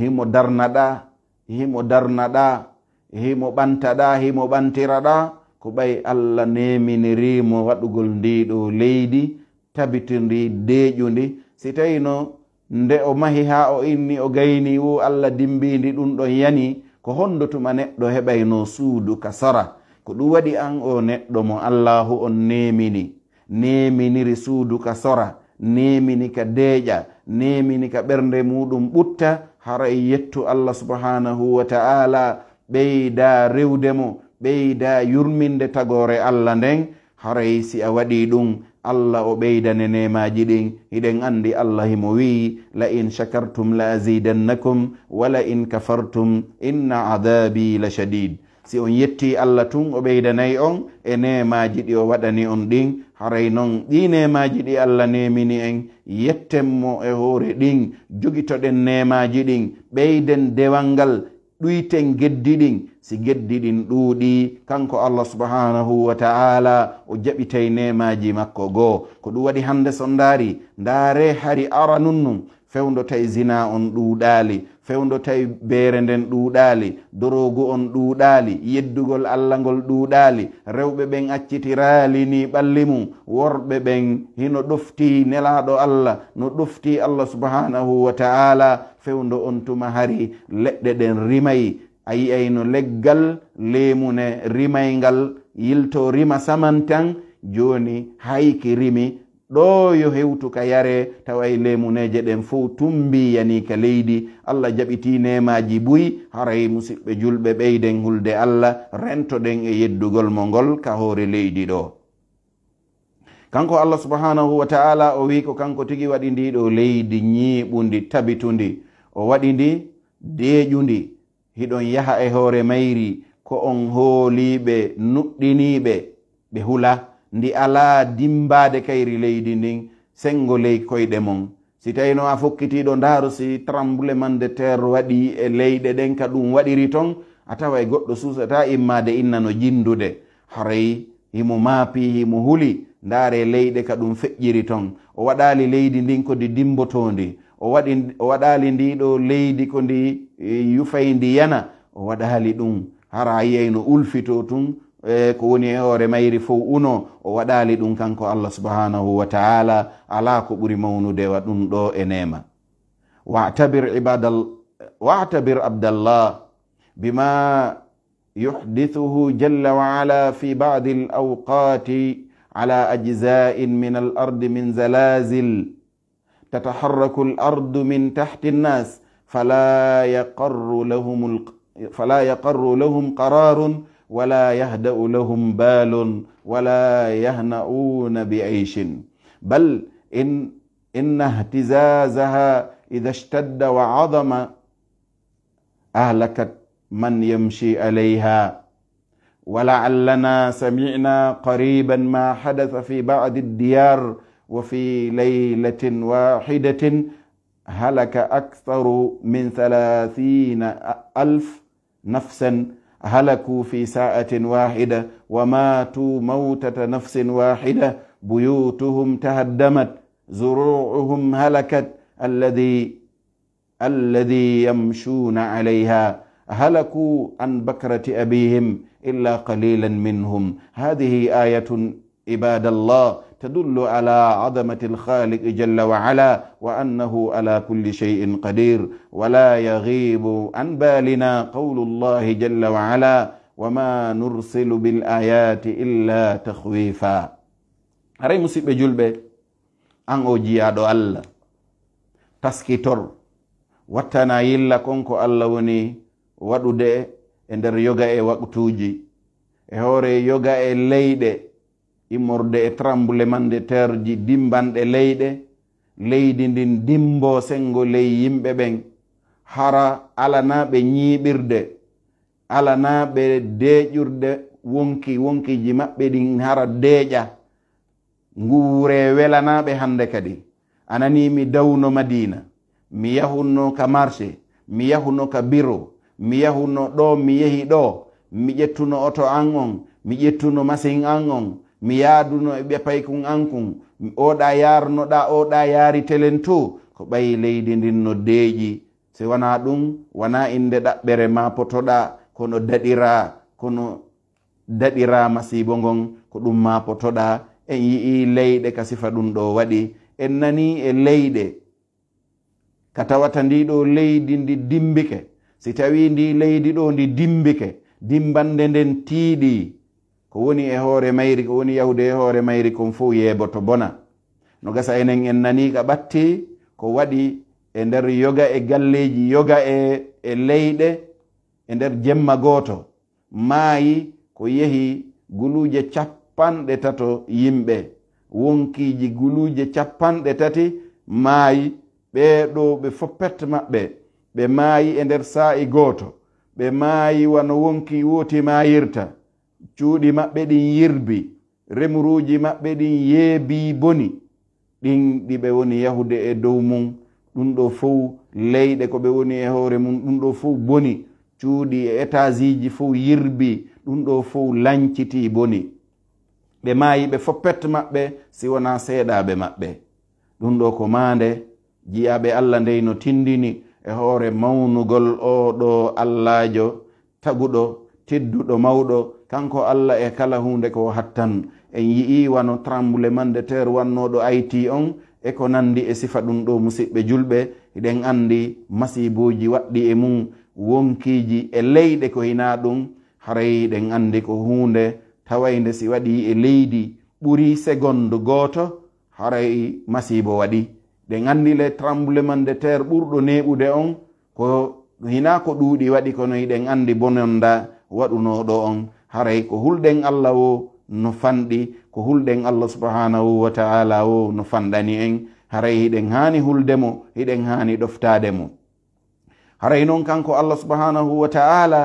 Speaker 1: himo darnaɗa himo darnaɗa himo ɓantaɗa himo ɓantiraɗa ko ɓay allah neminirimo waɗugol ndiɗo leydi tabitindi deƴundi si tawino nde o mahi ha o inni o gayni wo allah dimbidi ɗum ɗon yani ko hondotuma neɗɗo heɓayno suudu ka sora ko ɗum waɗi an o neɗɗo mo allahu on nemini neminiri suudu ka sora nemini ka deeƴa nemini ka ɓernde muɗum ɓutta hara e yettu allah subhanahu wa ta'ala ɓeyda rewde mo ɓeyda yurminde tagore allah nden haray e si a waɗi ɗum allah o ɓeydane nemaji ɗin hiɗen andi allahimo wii la in chakartum la azidannakum wala in kafartum inna adabi la shadide si on yetti allah tun o ɓeydanayi on e nemaji ɗi o waɗani on ɗin haray noon ɗi nemaji ɗi allah nemini en yettenmo e hoore ɗin jogitoɗen nemaji ɗin ɓeyden dewal ngal ɗuyten geddi ɗin si geddi ɗin ɗuuɗi kanko allah subhanahu wa ta'ala o jaɓitay nemaji makko goo ko ɗum waɗi hande so ndaari ndaare hari aranun num fewdo tay zina on ɗuuɗaali fewdo tawi beere nden ɗuuɗaali dorogu on ɗuuɗaali yeddugol allah ngol ɗuuɗaali rewɓe ɓen accitiraalini ɓalli mum worɓe ɓen hino ɗofti nelaaɗo allah no ɗofti allah subhanahu wa ta'ala fewdo on tuma hari leɗɗe ɗen rimayi a yiyay no leggal leemune rimayngal yilto rima saman tan jooni hayki rimi ɗo yo hewtu ka yare tawa e lemuneje ɗen fo tumbi yanika leydi allah jaɓiti nemaji buyi haray musidɓe julɓe ɓeyden hulde allah rentoɗen e yeddugol mo ngol ka hoore leydi ɗo kanko allah subhanahu wa taala o wi ko kanko tigi waɗi ndi ɗo leydi ñiɓundi tabitundi o waɗi ndi deƴundi hiɗon yaha e hoore mayri ko on hooliɓe nuɗɗiniɓe ɓe hula ndi ala dimbade kayri leydi ndin sengo ley koyɗe mon si tawino a fokkitiɗo ndaaru si tremblement de terre waɗi e leyɗe ɗen ka ɗum waɗiri ton a tawa e goɗɗo susata immade inna no jindude harayi himo maapi himo huli ndaare leyɗe ka ɗum feƴƴiri ton o waɗali leydi ndin ko ndi dimbotondi o waɗi o waɗali ndiɗo leydi ko ndi e, yufayndi yana o waɗali ɗum hara yiyayno ulfito tun e ko woni e hoore mayri fof uno o waɗali ɗum kanko allah subhanahu wa taala ala ko ɓuri mawnude wa ɗum ɗo e nema watabir ibadal watabir abdallah bima yuhdithuhu jalla wa ala fi badi al awqati ala ajza'in min al ardi min zalazil تتحرك الأرض من تحت الناس فلا يقر لهم فلا يقر لهم قرار ولا يهدأ لهم بال ولا يهنؤون بعيش بل إن إن اهتزازها إذا اشتد وعظم أهلكت من يمشي عليها ولعلنا سمعنا قريبا ما حدث في بعض الديار وفي ليلة واحدة هلك أكثر من ثلاثين ألف نفسا هلكوا في ساعة واحدة وماتوا موتة نفس واحدة بيوتهم تهدمت زروعهم هلكت الذي الذي يمشون عليها هلكوا عن بكرة أبيهم إلا قليلا منهم هذه آية عباد الله تدل على عظمة الخالق جل وعلا وأنه على كل شيء قدير ولا يغيب عن بالنا قول الله جل وعلا وما نرسل بالآيات إلا تخويفا أري مصيبة جلبة أن أجياد الله تسكتر واتنا يلا كونكو الله وني ودو دي اندر يوغا اي وقتوجي هوري يوغا اي ليدي immorde e tremblement de terre ji dimbanɗe leyɗe leydi ndin dimbo sengo ley yimɓe ɓen hara alana ɓe ñiɓirde alana ɓe deƴurde wonki wonkiji maɓɓe ɗin hara deƴa nguure welanaɓe hande kadi anani mi dawno madina mi yahunno ka marché mi yahuno ka biro mi yahuno ɗo mi yehi ɗo mi ƴettuno oto an on mi ƴettuno masin an on mi yaaduno e ɓepay kon an kon oɗa yarnoɗa oɗa yaari telen to ko ɓayi leydi ndin no deeƴi si wona ɗum wona innde ɗaɓɓere ma potoɗa kono daɗira kono daɗira masibo ngon ko ɗum ma potoɗa en yi'i leyɗe ka sifa ɗum ɗo waɗi en nani e leyɗe ka tawata ndiɗo leydi ndi dimbike si tawi ndi leydi ɗo ndi dimbike dimbande nden tiiɗi ko woni e hoore mayri ko woni yahude e hoore mayri kon fo yeboto bona no gasa enen en naniiga ɓatti ko waɗi e nder yoga e galleji yoga e, e leyɗe e nder jemma gooto maayi ko yehi guluuje capanɗe tato yimɓe wonkiiji guluuje capanɗe tati maayi ɓeeɗo ɓe foppet maɓɓe ɓe maayi e nder saa'i gooto ɓe maayi wano wonki wooti maayirta cuuɗi maɓɓe ɗin yirbi remruuji maɓɓe ɗin yeebi boni ɗin ɗi ɓe woni yahude e dow mum ɗum ɗo fow leyɗe ko ɓe woni e hoore mum ɗum ɗo fow boni cuuɗi e étage ji fow yirbi ɗum ɗo fow lañciti boni ɓe maayi ɓe foppet maɓɓe siwona seeɗaaɓe maɓɓe ɗum ɗo ko maande jiyaaɓe allah ndey no tindini e hoore mawnugol o ɗo allaajo taguɗo tedduɗo mawɗo kanko allah e kala hunde ko hattan en yi'i wano tremblement de terre wannoɗo it on e ko nandi e sifa ɗum ɗo musidɓe julɓe eɗen andi masibuji waɗɗi e mum wonkiji e leyɗe ko hina ɗum haray ɗen andi ko hunde tawayde si waɗi e leydi ɓuri segonde goto haray masibo waɗi ɗen andi le tremblement de terre ɓurɗo neɓude on ko hina ko ɗuuɗi waɗi kono iɗen andi bononda waɗunoɗo on haray ko hulɗen allah o no fanɗi ko hulɗen allah subhanahu wa taala o no fanɗani en haray hiɗen haani huldemo hiɗen haani ɗoftademo haray noon kanko allah subhanahu wa taala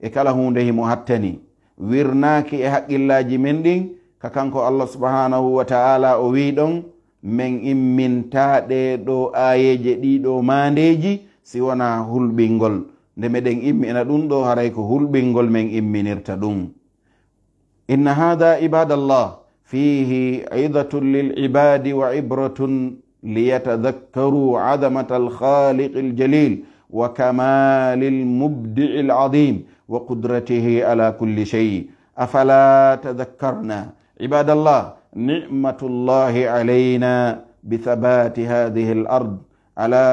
Speaker 1: e kala hunde himo hattani wirnaaki e haqqillaji men ɗin ka kanko allah subhanahu wa taala o wi ɗon min imminta ɗe ɗo aayeje ɗiɗo mandeji siwona hulɓingol nde meɗen immina ɗum ɗo haray ko hulɓingol men imminirta ɗum inna hada ibadallah fihi idatun lilibadi wa ibratun liyatadakkaruu adamata alkhaliqi aljalil wa kamali almubdii aladim wa qudratihi ala kulli shay afala tadakkarna ibadallah نعمة الله علينا بثبات هذه الأرض ألا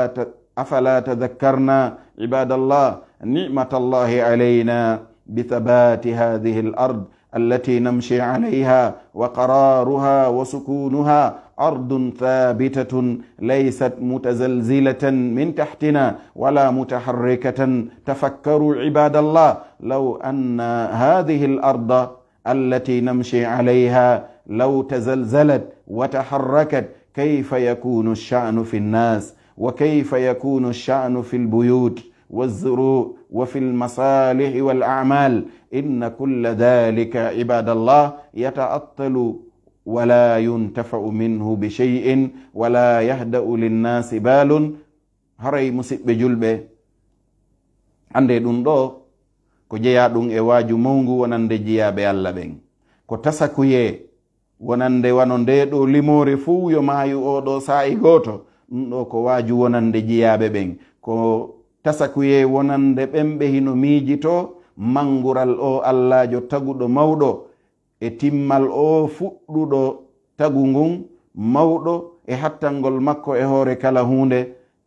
Speaker 1: أفلا تذكرنا عباد الله نعمة الله علينا بثبات هذه الأرض التي نمشي عليها وقرارها وسكونها أرض ثابتة ليست متزلزلة من تحتنا ولا متحركة تفكروا عباد الله لو أن هذه الأرض التي نمشي عليها لو تزلزلت وتحركت كيف يكون الشأن في الناس wa kayfa yakunu sha'nu fi lbuyut wazuru wa fi lmasalihi walamal inna kulla dhalika ibadallah yataattalu wala yuntafau minhu bishayin wala yahdau linnasi balun haray musidɓe julɓe ande ɗum ɗo ko jeya ɗum e waaju mawngu wonande jiyaɓe allah ɓen ko tasakuye wonande wano nde ɗo limore fuu yo maayu oɗo saa'i gooto ɗum ɗo ko waaju wonande jeyaaɓe ɓen ko tasakuye wonande ɓen ɓe hino miijito manngural o allahjo taguɗo mawɗo e timmal o fuɗɗuɗo tagu ngun mawɗo e hattangol makko e hoore kala huunde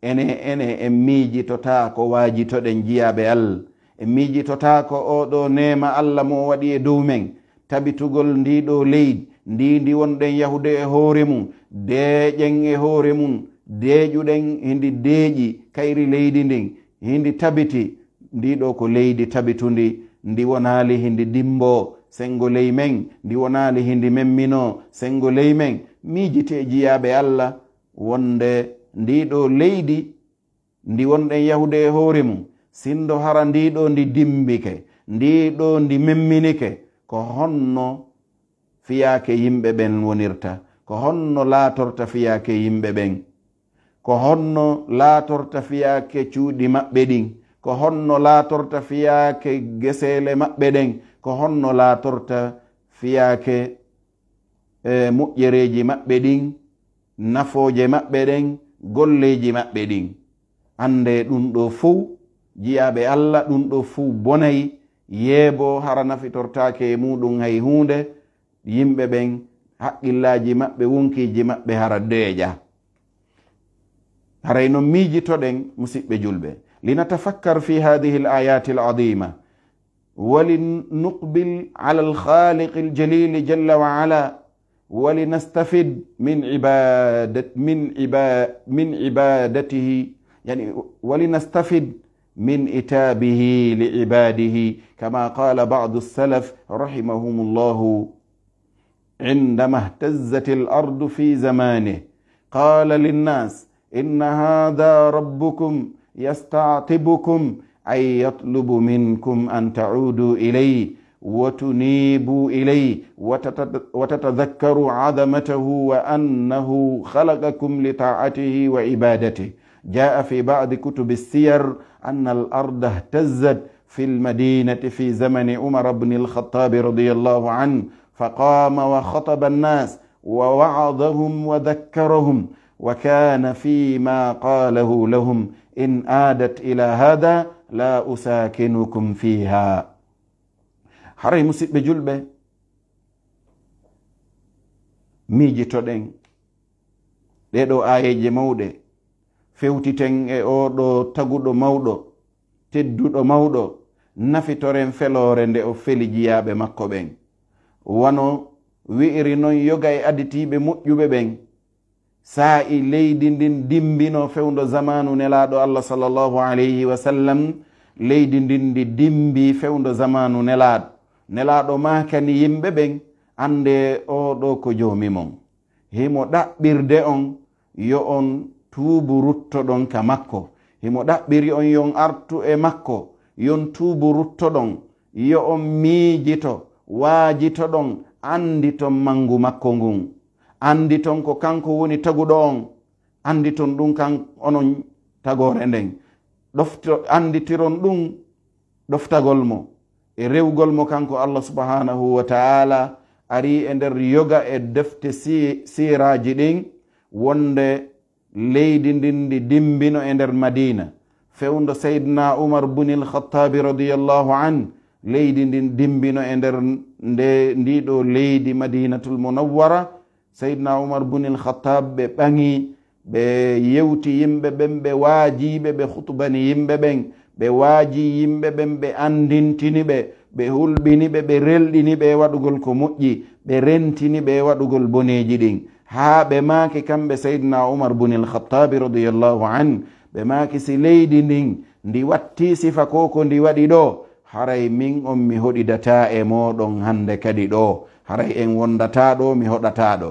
Speaker 1: ene ene en miijitotaa ko waajitoɗen jiyaaɓe allah en miijitotaa ko oɗo nema allah mo waɗi e dow men tabitugol ndiɗo leydi ndi ndi wonɗen yahude e hoore mum deeƴen e hoore mum deƴuɗen hindi deƴi kayri leydi ndin hindi tabiti ndiɗo ko leydi tabitundi ndi wonali hindi dimbo sengo ley men ndi wonali hindi memmino sengo ley men miijiti e jiyaɓe allah wonde ndiɗo leydi ndi wonɗen yahude e hoore mum sindo hara ndiɗo ndi dimbike ndiɗo ndi memminike ko honno fiyaake yimɓe ɓen wonirta ko honno laatorta fiyaake yimɓe ɓen ko honno laatorta fiyaake cuuɗi maɓɓe ɗin ko honno laatorta fiyaake geseele maɓɓe ɗen ko honno laatorta fiyaake e, moƴƴereeji maɓɓe ɗin nafooje maɓɓe ɗen golleeji maɓɓe ɗin annde ɗum ɗo fuu jiyaaɓe allah ɗum ɗo fuu bonayi yeebo hara nafitortaake e muɗum hay huunde yimɓe ɓen haqqillaaji maɓɓe wonkiiji maɓɓe hara deeƴa haray ميجي miijitoɗen musidɓe julɓe لنتفكر في هذه الآيات العظيمة ولنقبل على الخالق الجليل جل وعلا ولنستفد من عبادة من عبا من عبادته يعني ولنستفد من إتابه لعباده كما قال بعض السلف رحمهم الله عندما اهتزت الأرض في زمانه قال للناس إن هذا ربكم يستعتبكم أي يطلب منكم أن تعودوا إليه وتنيبوا إليه وتتذكروا عظمته وأنه خلقكم لطاعته وعبادته جاء في بعض كتب السير أن الأرض اهتزت في المدينة في زمن عمر بن الخطاب رضي الله عنه فقام وخطب الناس ووعظهم وذكرهم wakana fima qalahu lahum in adat ila hada la usakinukum fiha haray musidɓe julɓe miijitoɗen ɗeɗo ayeje mawɗe fewtiten e oɗo taguɗo mawɗo tedduɗo mawɗo nafitoren felore nde o feli jiyaɓe makko ɓen wano wi'iri noon yoga e additiɓe moƴƴuɓe ɓen saa'i leydi ndin dimbino fewdo zamanu nelaɗo allah sallllahu alayhi wa sallam leydi ndin ndi dimbi fewdo zamanu nelaɗo nelaɗo makani yimɓe ɓen ande oɗo ko jomimon himo ɗaɓɓirde on yo on tuubu ruttoɗon ka makko himo ɗaɓɓiri on yon artu e makko yon tuubu ruttoɗon yo on miijito waajito ɗon andi ton mangu makko ngun andi ton ko kanko woni taguɗo on andi ton ɗum kan onon tagore nden ɗofto anditiron ɗum ɗoftagol mo e rewgol mo kanko allah subhanahu wa taala ari e nder yoga e defte si, siraji ɗin wonde leydi ndindi dimbino e nder madina fewdo seydna umar bunil khattabi radiallahu an leydi ndin dimbino e nder nde ndiɗo leydi madinatul munawwara seydna oumar bunil khatab ɓe ɓaŋi ɓe yewti yimɓe ɓen ɓe waajiɓe ɓe hutbani yimɓe ɓen ɓe waaji yimɓe ɓen ɓe andintini ɓe ɓe hulɓini ɓe ɓe relɗini ɓe waɗugol ko moƴƴi ɓe rentini ɓe waɗugol boneji ɗin haa ɓe maaki kamɓe seydna oumar bunil khatabi radiallahu an ɓe maaki si leydi ndin ndi watti sifa ko ko ndi waɗi ɗo haray min on mi hoɗidata e moɗon hande kadi ɗo haray en wondata ɗo mi hoɗata ɗo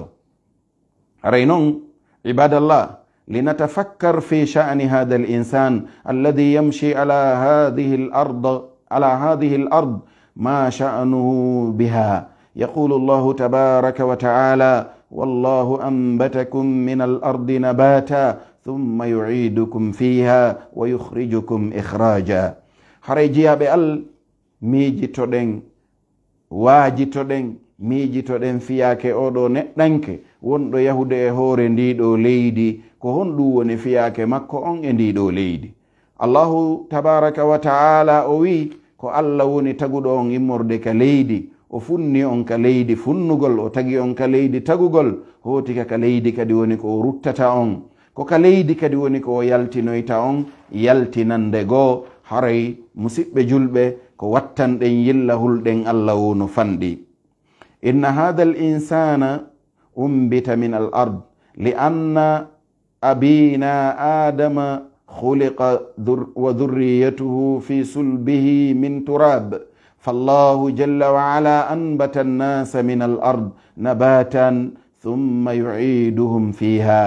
Speaker 1: رينون عباد الله لنتفكر في شأن هذا الإنسان الذي يمشي على هذه الأرض على هذه الأرض ما شأنه بها يقول الله تبارك وتعالى والله أنبتكم من الأرض نباتا ثم يعيدكم فيها ويخرجكم إخراجا حريجيا بأل ميجي تودين واجي تودين ميجي تودين فياك أودو نئنك wonɗo yahude e hoore ndiɗo leydi ko hon ɗum woni fiyaake makko on e ndiɗo leydi allahu tabaraka wa ta'ala o wii ko allah woni taguɗo on immorde ka leydi o funni on ka leydi funnugol o tagi on ka leydi tagugol hooti kaka leydi kadi woni ko o ruttata on ko ka leydi kadi woni ko o yaltinoyta on yaltinande goo haray musiɓɓe julɓe ko wattanɗen yillahulɗen allah wono fanɗi inna hada al insana أنبت من الأرض لأن أبينا آدم خلق وذريته في سلبه من تراب فالله جل وعلا أنبت الناس من الأرض نباتا ثم يعيدهم فيها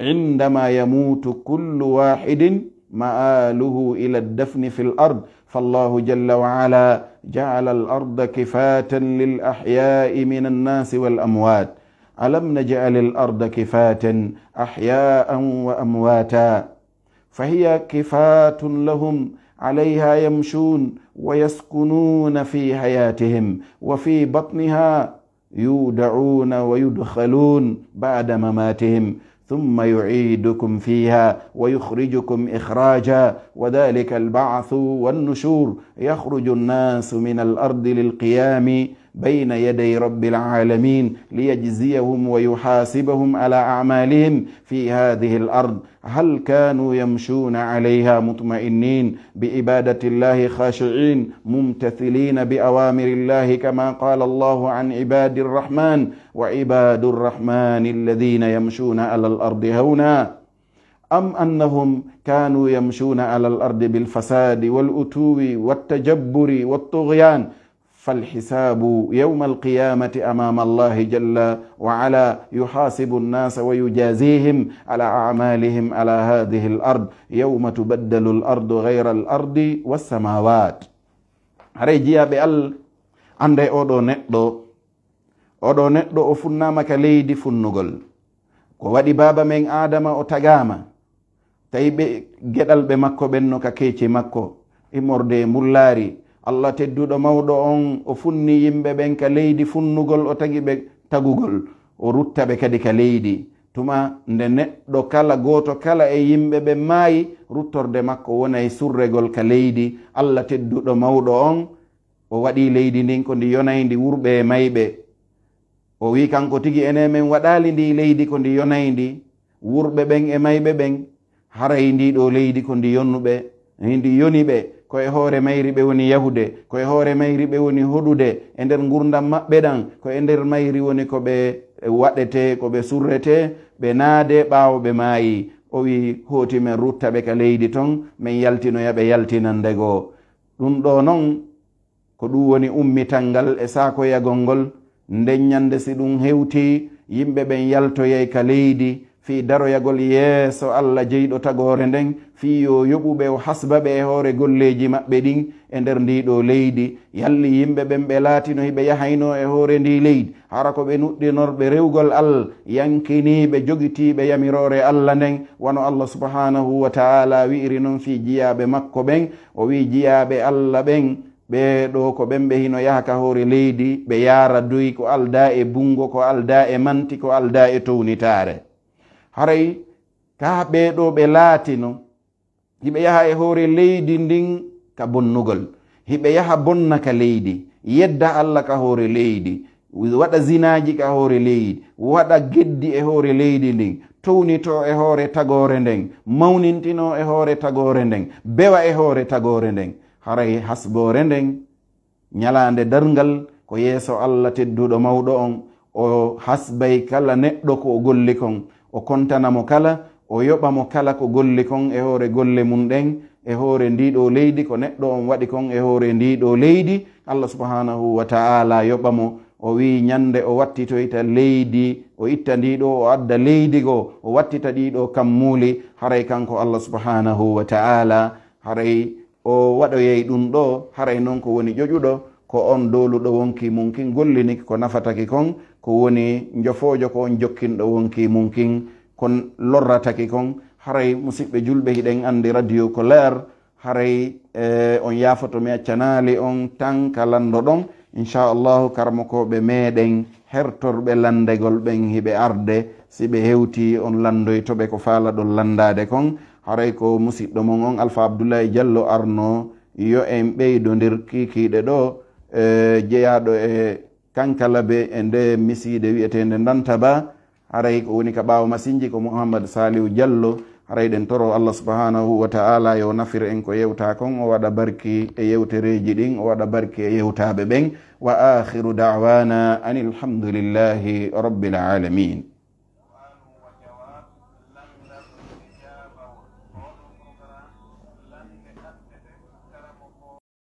Speaker 1: عندما يموت كل واحد مآله إلى الدفن في الأرض فالله جل وعلا جعل الأرض كفاة للأحياء من الناس والأموات ألم نجعل الأرض كفاة أحياء وأمواتا فهي كفاة لهم عليها يمشون ويسكنون في حياتهم وفي بطنها يودعون ويدخلون بعد مماتهم ثم يعيدكم فيها ويخرجكم اخراجا وذلك البعث والنشور يخرج الناس من الارض للقيام بين يدي رب العالمين ليجزيهم ويحاسبهم على اعمالهم في هذه الارض هل كانوا يمشون عليها مطمئنين بإبادة الله خاشعين ممتثلين بأوامر الله كما قال الله عن عباد الرحمن وعباد الرحمن الذين يمشون على الأرض هونا أم أنهم كانوا يمشون على الأرض بالفساد والأتو والتجبر والطغيان فالحساب يوم القيامة أمام الله جل وعلا يحاسب الناس ويجازيهم على أعمالهم على هذه الأرض يوم تبدل الأرض غير الأرض والسماوات haray jiyaɓe allah anday oɗo neɗɗo oɗo neɗɗo o funnama ka leydi funnugol ko waɗi baaba men adama o tagama tawi ɓe geɗal ɓe makko ɓenno ka keeci makko imorde e mullari allah tedduɗo mawɗo on o funni yimɓe ɓen ka leydi funnugol o tagi ɓe tagugol o rutta ɓe kadi ka leydi tuma nde neɗɗo kala goto kala e yimɓe ɓe maayi ruttorde makko wonay surregol ka leydi allah tedduɗo mawɗo on o waɗi leydi ndin ko ndi yonay ndi wurɓe e mayɓe o wi kanko tigi ene men waɗali ndi leydi ko ndi yonay ndi wurɓe ɓen e mayɓe ɓen haray ndi ɗo leydi ko ndi yonnuɓe ndi yoni ɓe ko e hoore mayri ɓe woni yahude ko e hoore mayri ɓe woni huɗude e nder ngurdam maɓɓe ɗan ko e nder mayri woni ko ɓe e, waɗete ko ɓe surrete ɓe naade ɓaawo ɓe maayi o wi hooti men rutta ɓe ka leydi ton min yaltinoya ɓe yaltinandego ɗum ɗo non ko ɗum woni ummital ngal e saakoyagol ngol nden ñande si ɗum hewti yimɓe ɓen yaltoyey ka leydi fi daroyagol yeeso allah jeyɗo tagore nden fi yo yoɓuɓe o hasba ɓe e hoore golleji maɓɓe ɗin e nder ndiɗo leydi yalli yimɓe ɓen ɓe laatino hiɓe yahayno e hoore ndi leydi hara ko ɓe nuɗɗinorɓe rewgol allah yankiniɓe jogitiɓe yamirore allah nden wano allah subhanahu wa taala wi'iri noon fi jiyaɓe makko ɓen o wi jiyaɓe allah ɓen ɓe ɗo ko ɓenɓe hino yaha ka hoore leydi ɓe yaara duyi ko alda e bungo ko alda e manti ko alda e townitare haray ka ɓeeɗo ɓe laatino hiɓe yaha e hoore leydi ndin ka bonnugol hiɓe yaha bonna ka leydi yedda allah ka hoore leydi waɗa zinaji ka hoore leydi waɗa geddi e hoore leydi ndin townito e hoore tagore nden mawnintino e hoore tagore nden bewa e hoore tagore nden haray hasgore nden ñalande darngal ko yeeso allah tedduɗo mawɗo on o hasbay kala neɗɗo ko golli kon o kontanamo kala o yoɓamo kala ko golle kon e hoore golle mum ɗen e hoore ndiɗo leydi ko neɗɗo on waɗi kon e hoore ndiɗo leydi allah subhanahu wa taala yoɓamo o wi ñande o wattito ita leydi o itta ndiɗo o adda leydigo o wattita ɗiɗo kam muuli haray kanko allah subhanahu wa taala haray o waɗoyey ɗum ɗo haray noon ko woni ƴoƴuɗo ko on dowluɗo wonki mum kin gollini ko nafataki kon ko woni jofojo ko on jokkinɗo wonki mum kin kon lorrataki kon haray musidɓe julɓe hiɗen andi radio colaire haray eh, on yafoto mi accanali on tan ka lando ɗon inchallahu karmokoɓe meɗen hertorɓe landegol ɓen hiɓe arde siɓe hewti on landoy toɓe ko fala ɗon landade kon haray ko musidɗo mon on alpha abdoulaye diallo arno yo en ɓeydodir kikiɗe ɗo eh, jeyaɗo e eh, kankala be e nde miside wiyetende dantaba haray ko woni ka ɓawa masinji ko mouhammad saliu diallo haray ɗen toro allah subahanahu wa taala yo nafir en ko yewta kon o waɗa barki e yewtereji ɗin o waɗa barki e yewtaɓe ɓen wa ahiru dawana an ilhamdulillahi rabbil alamin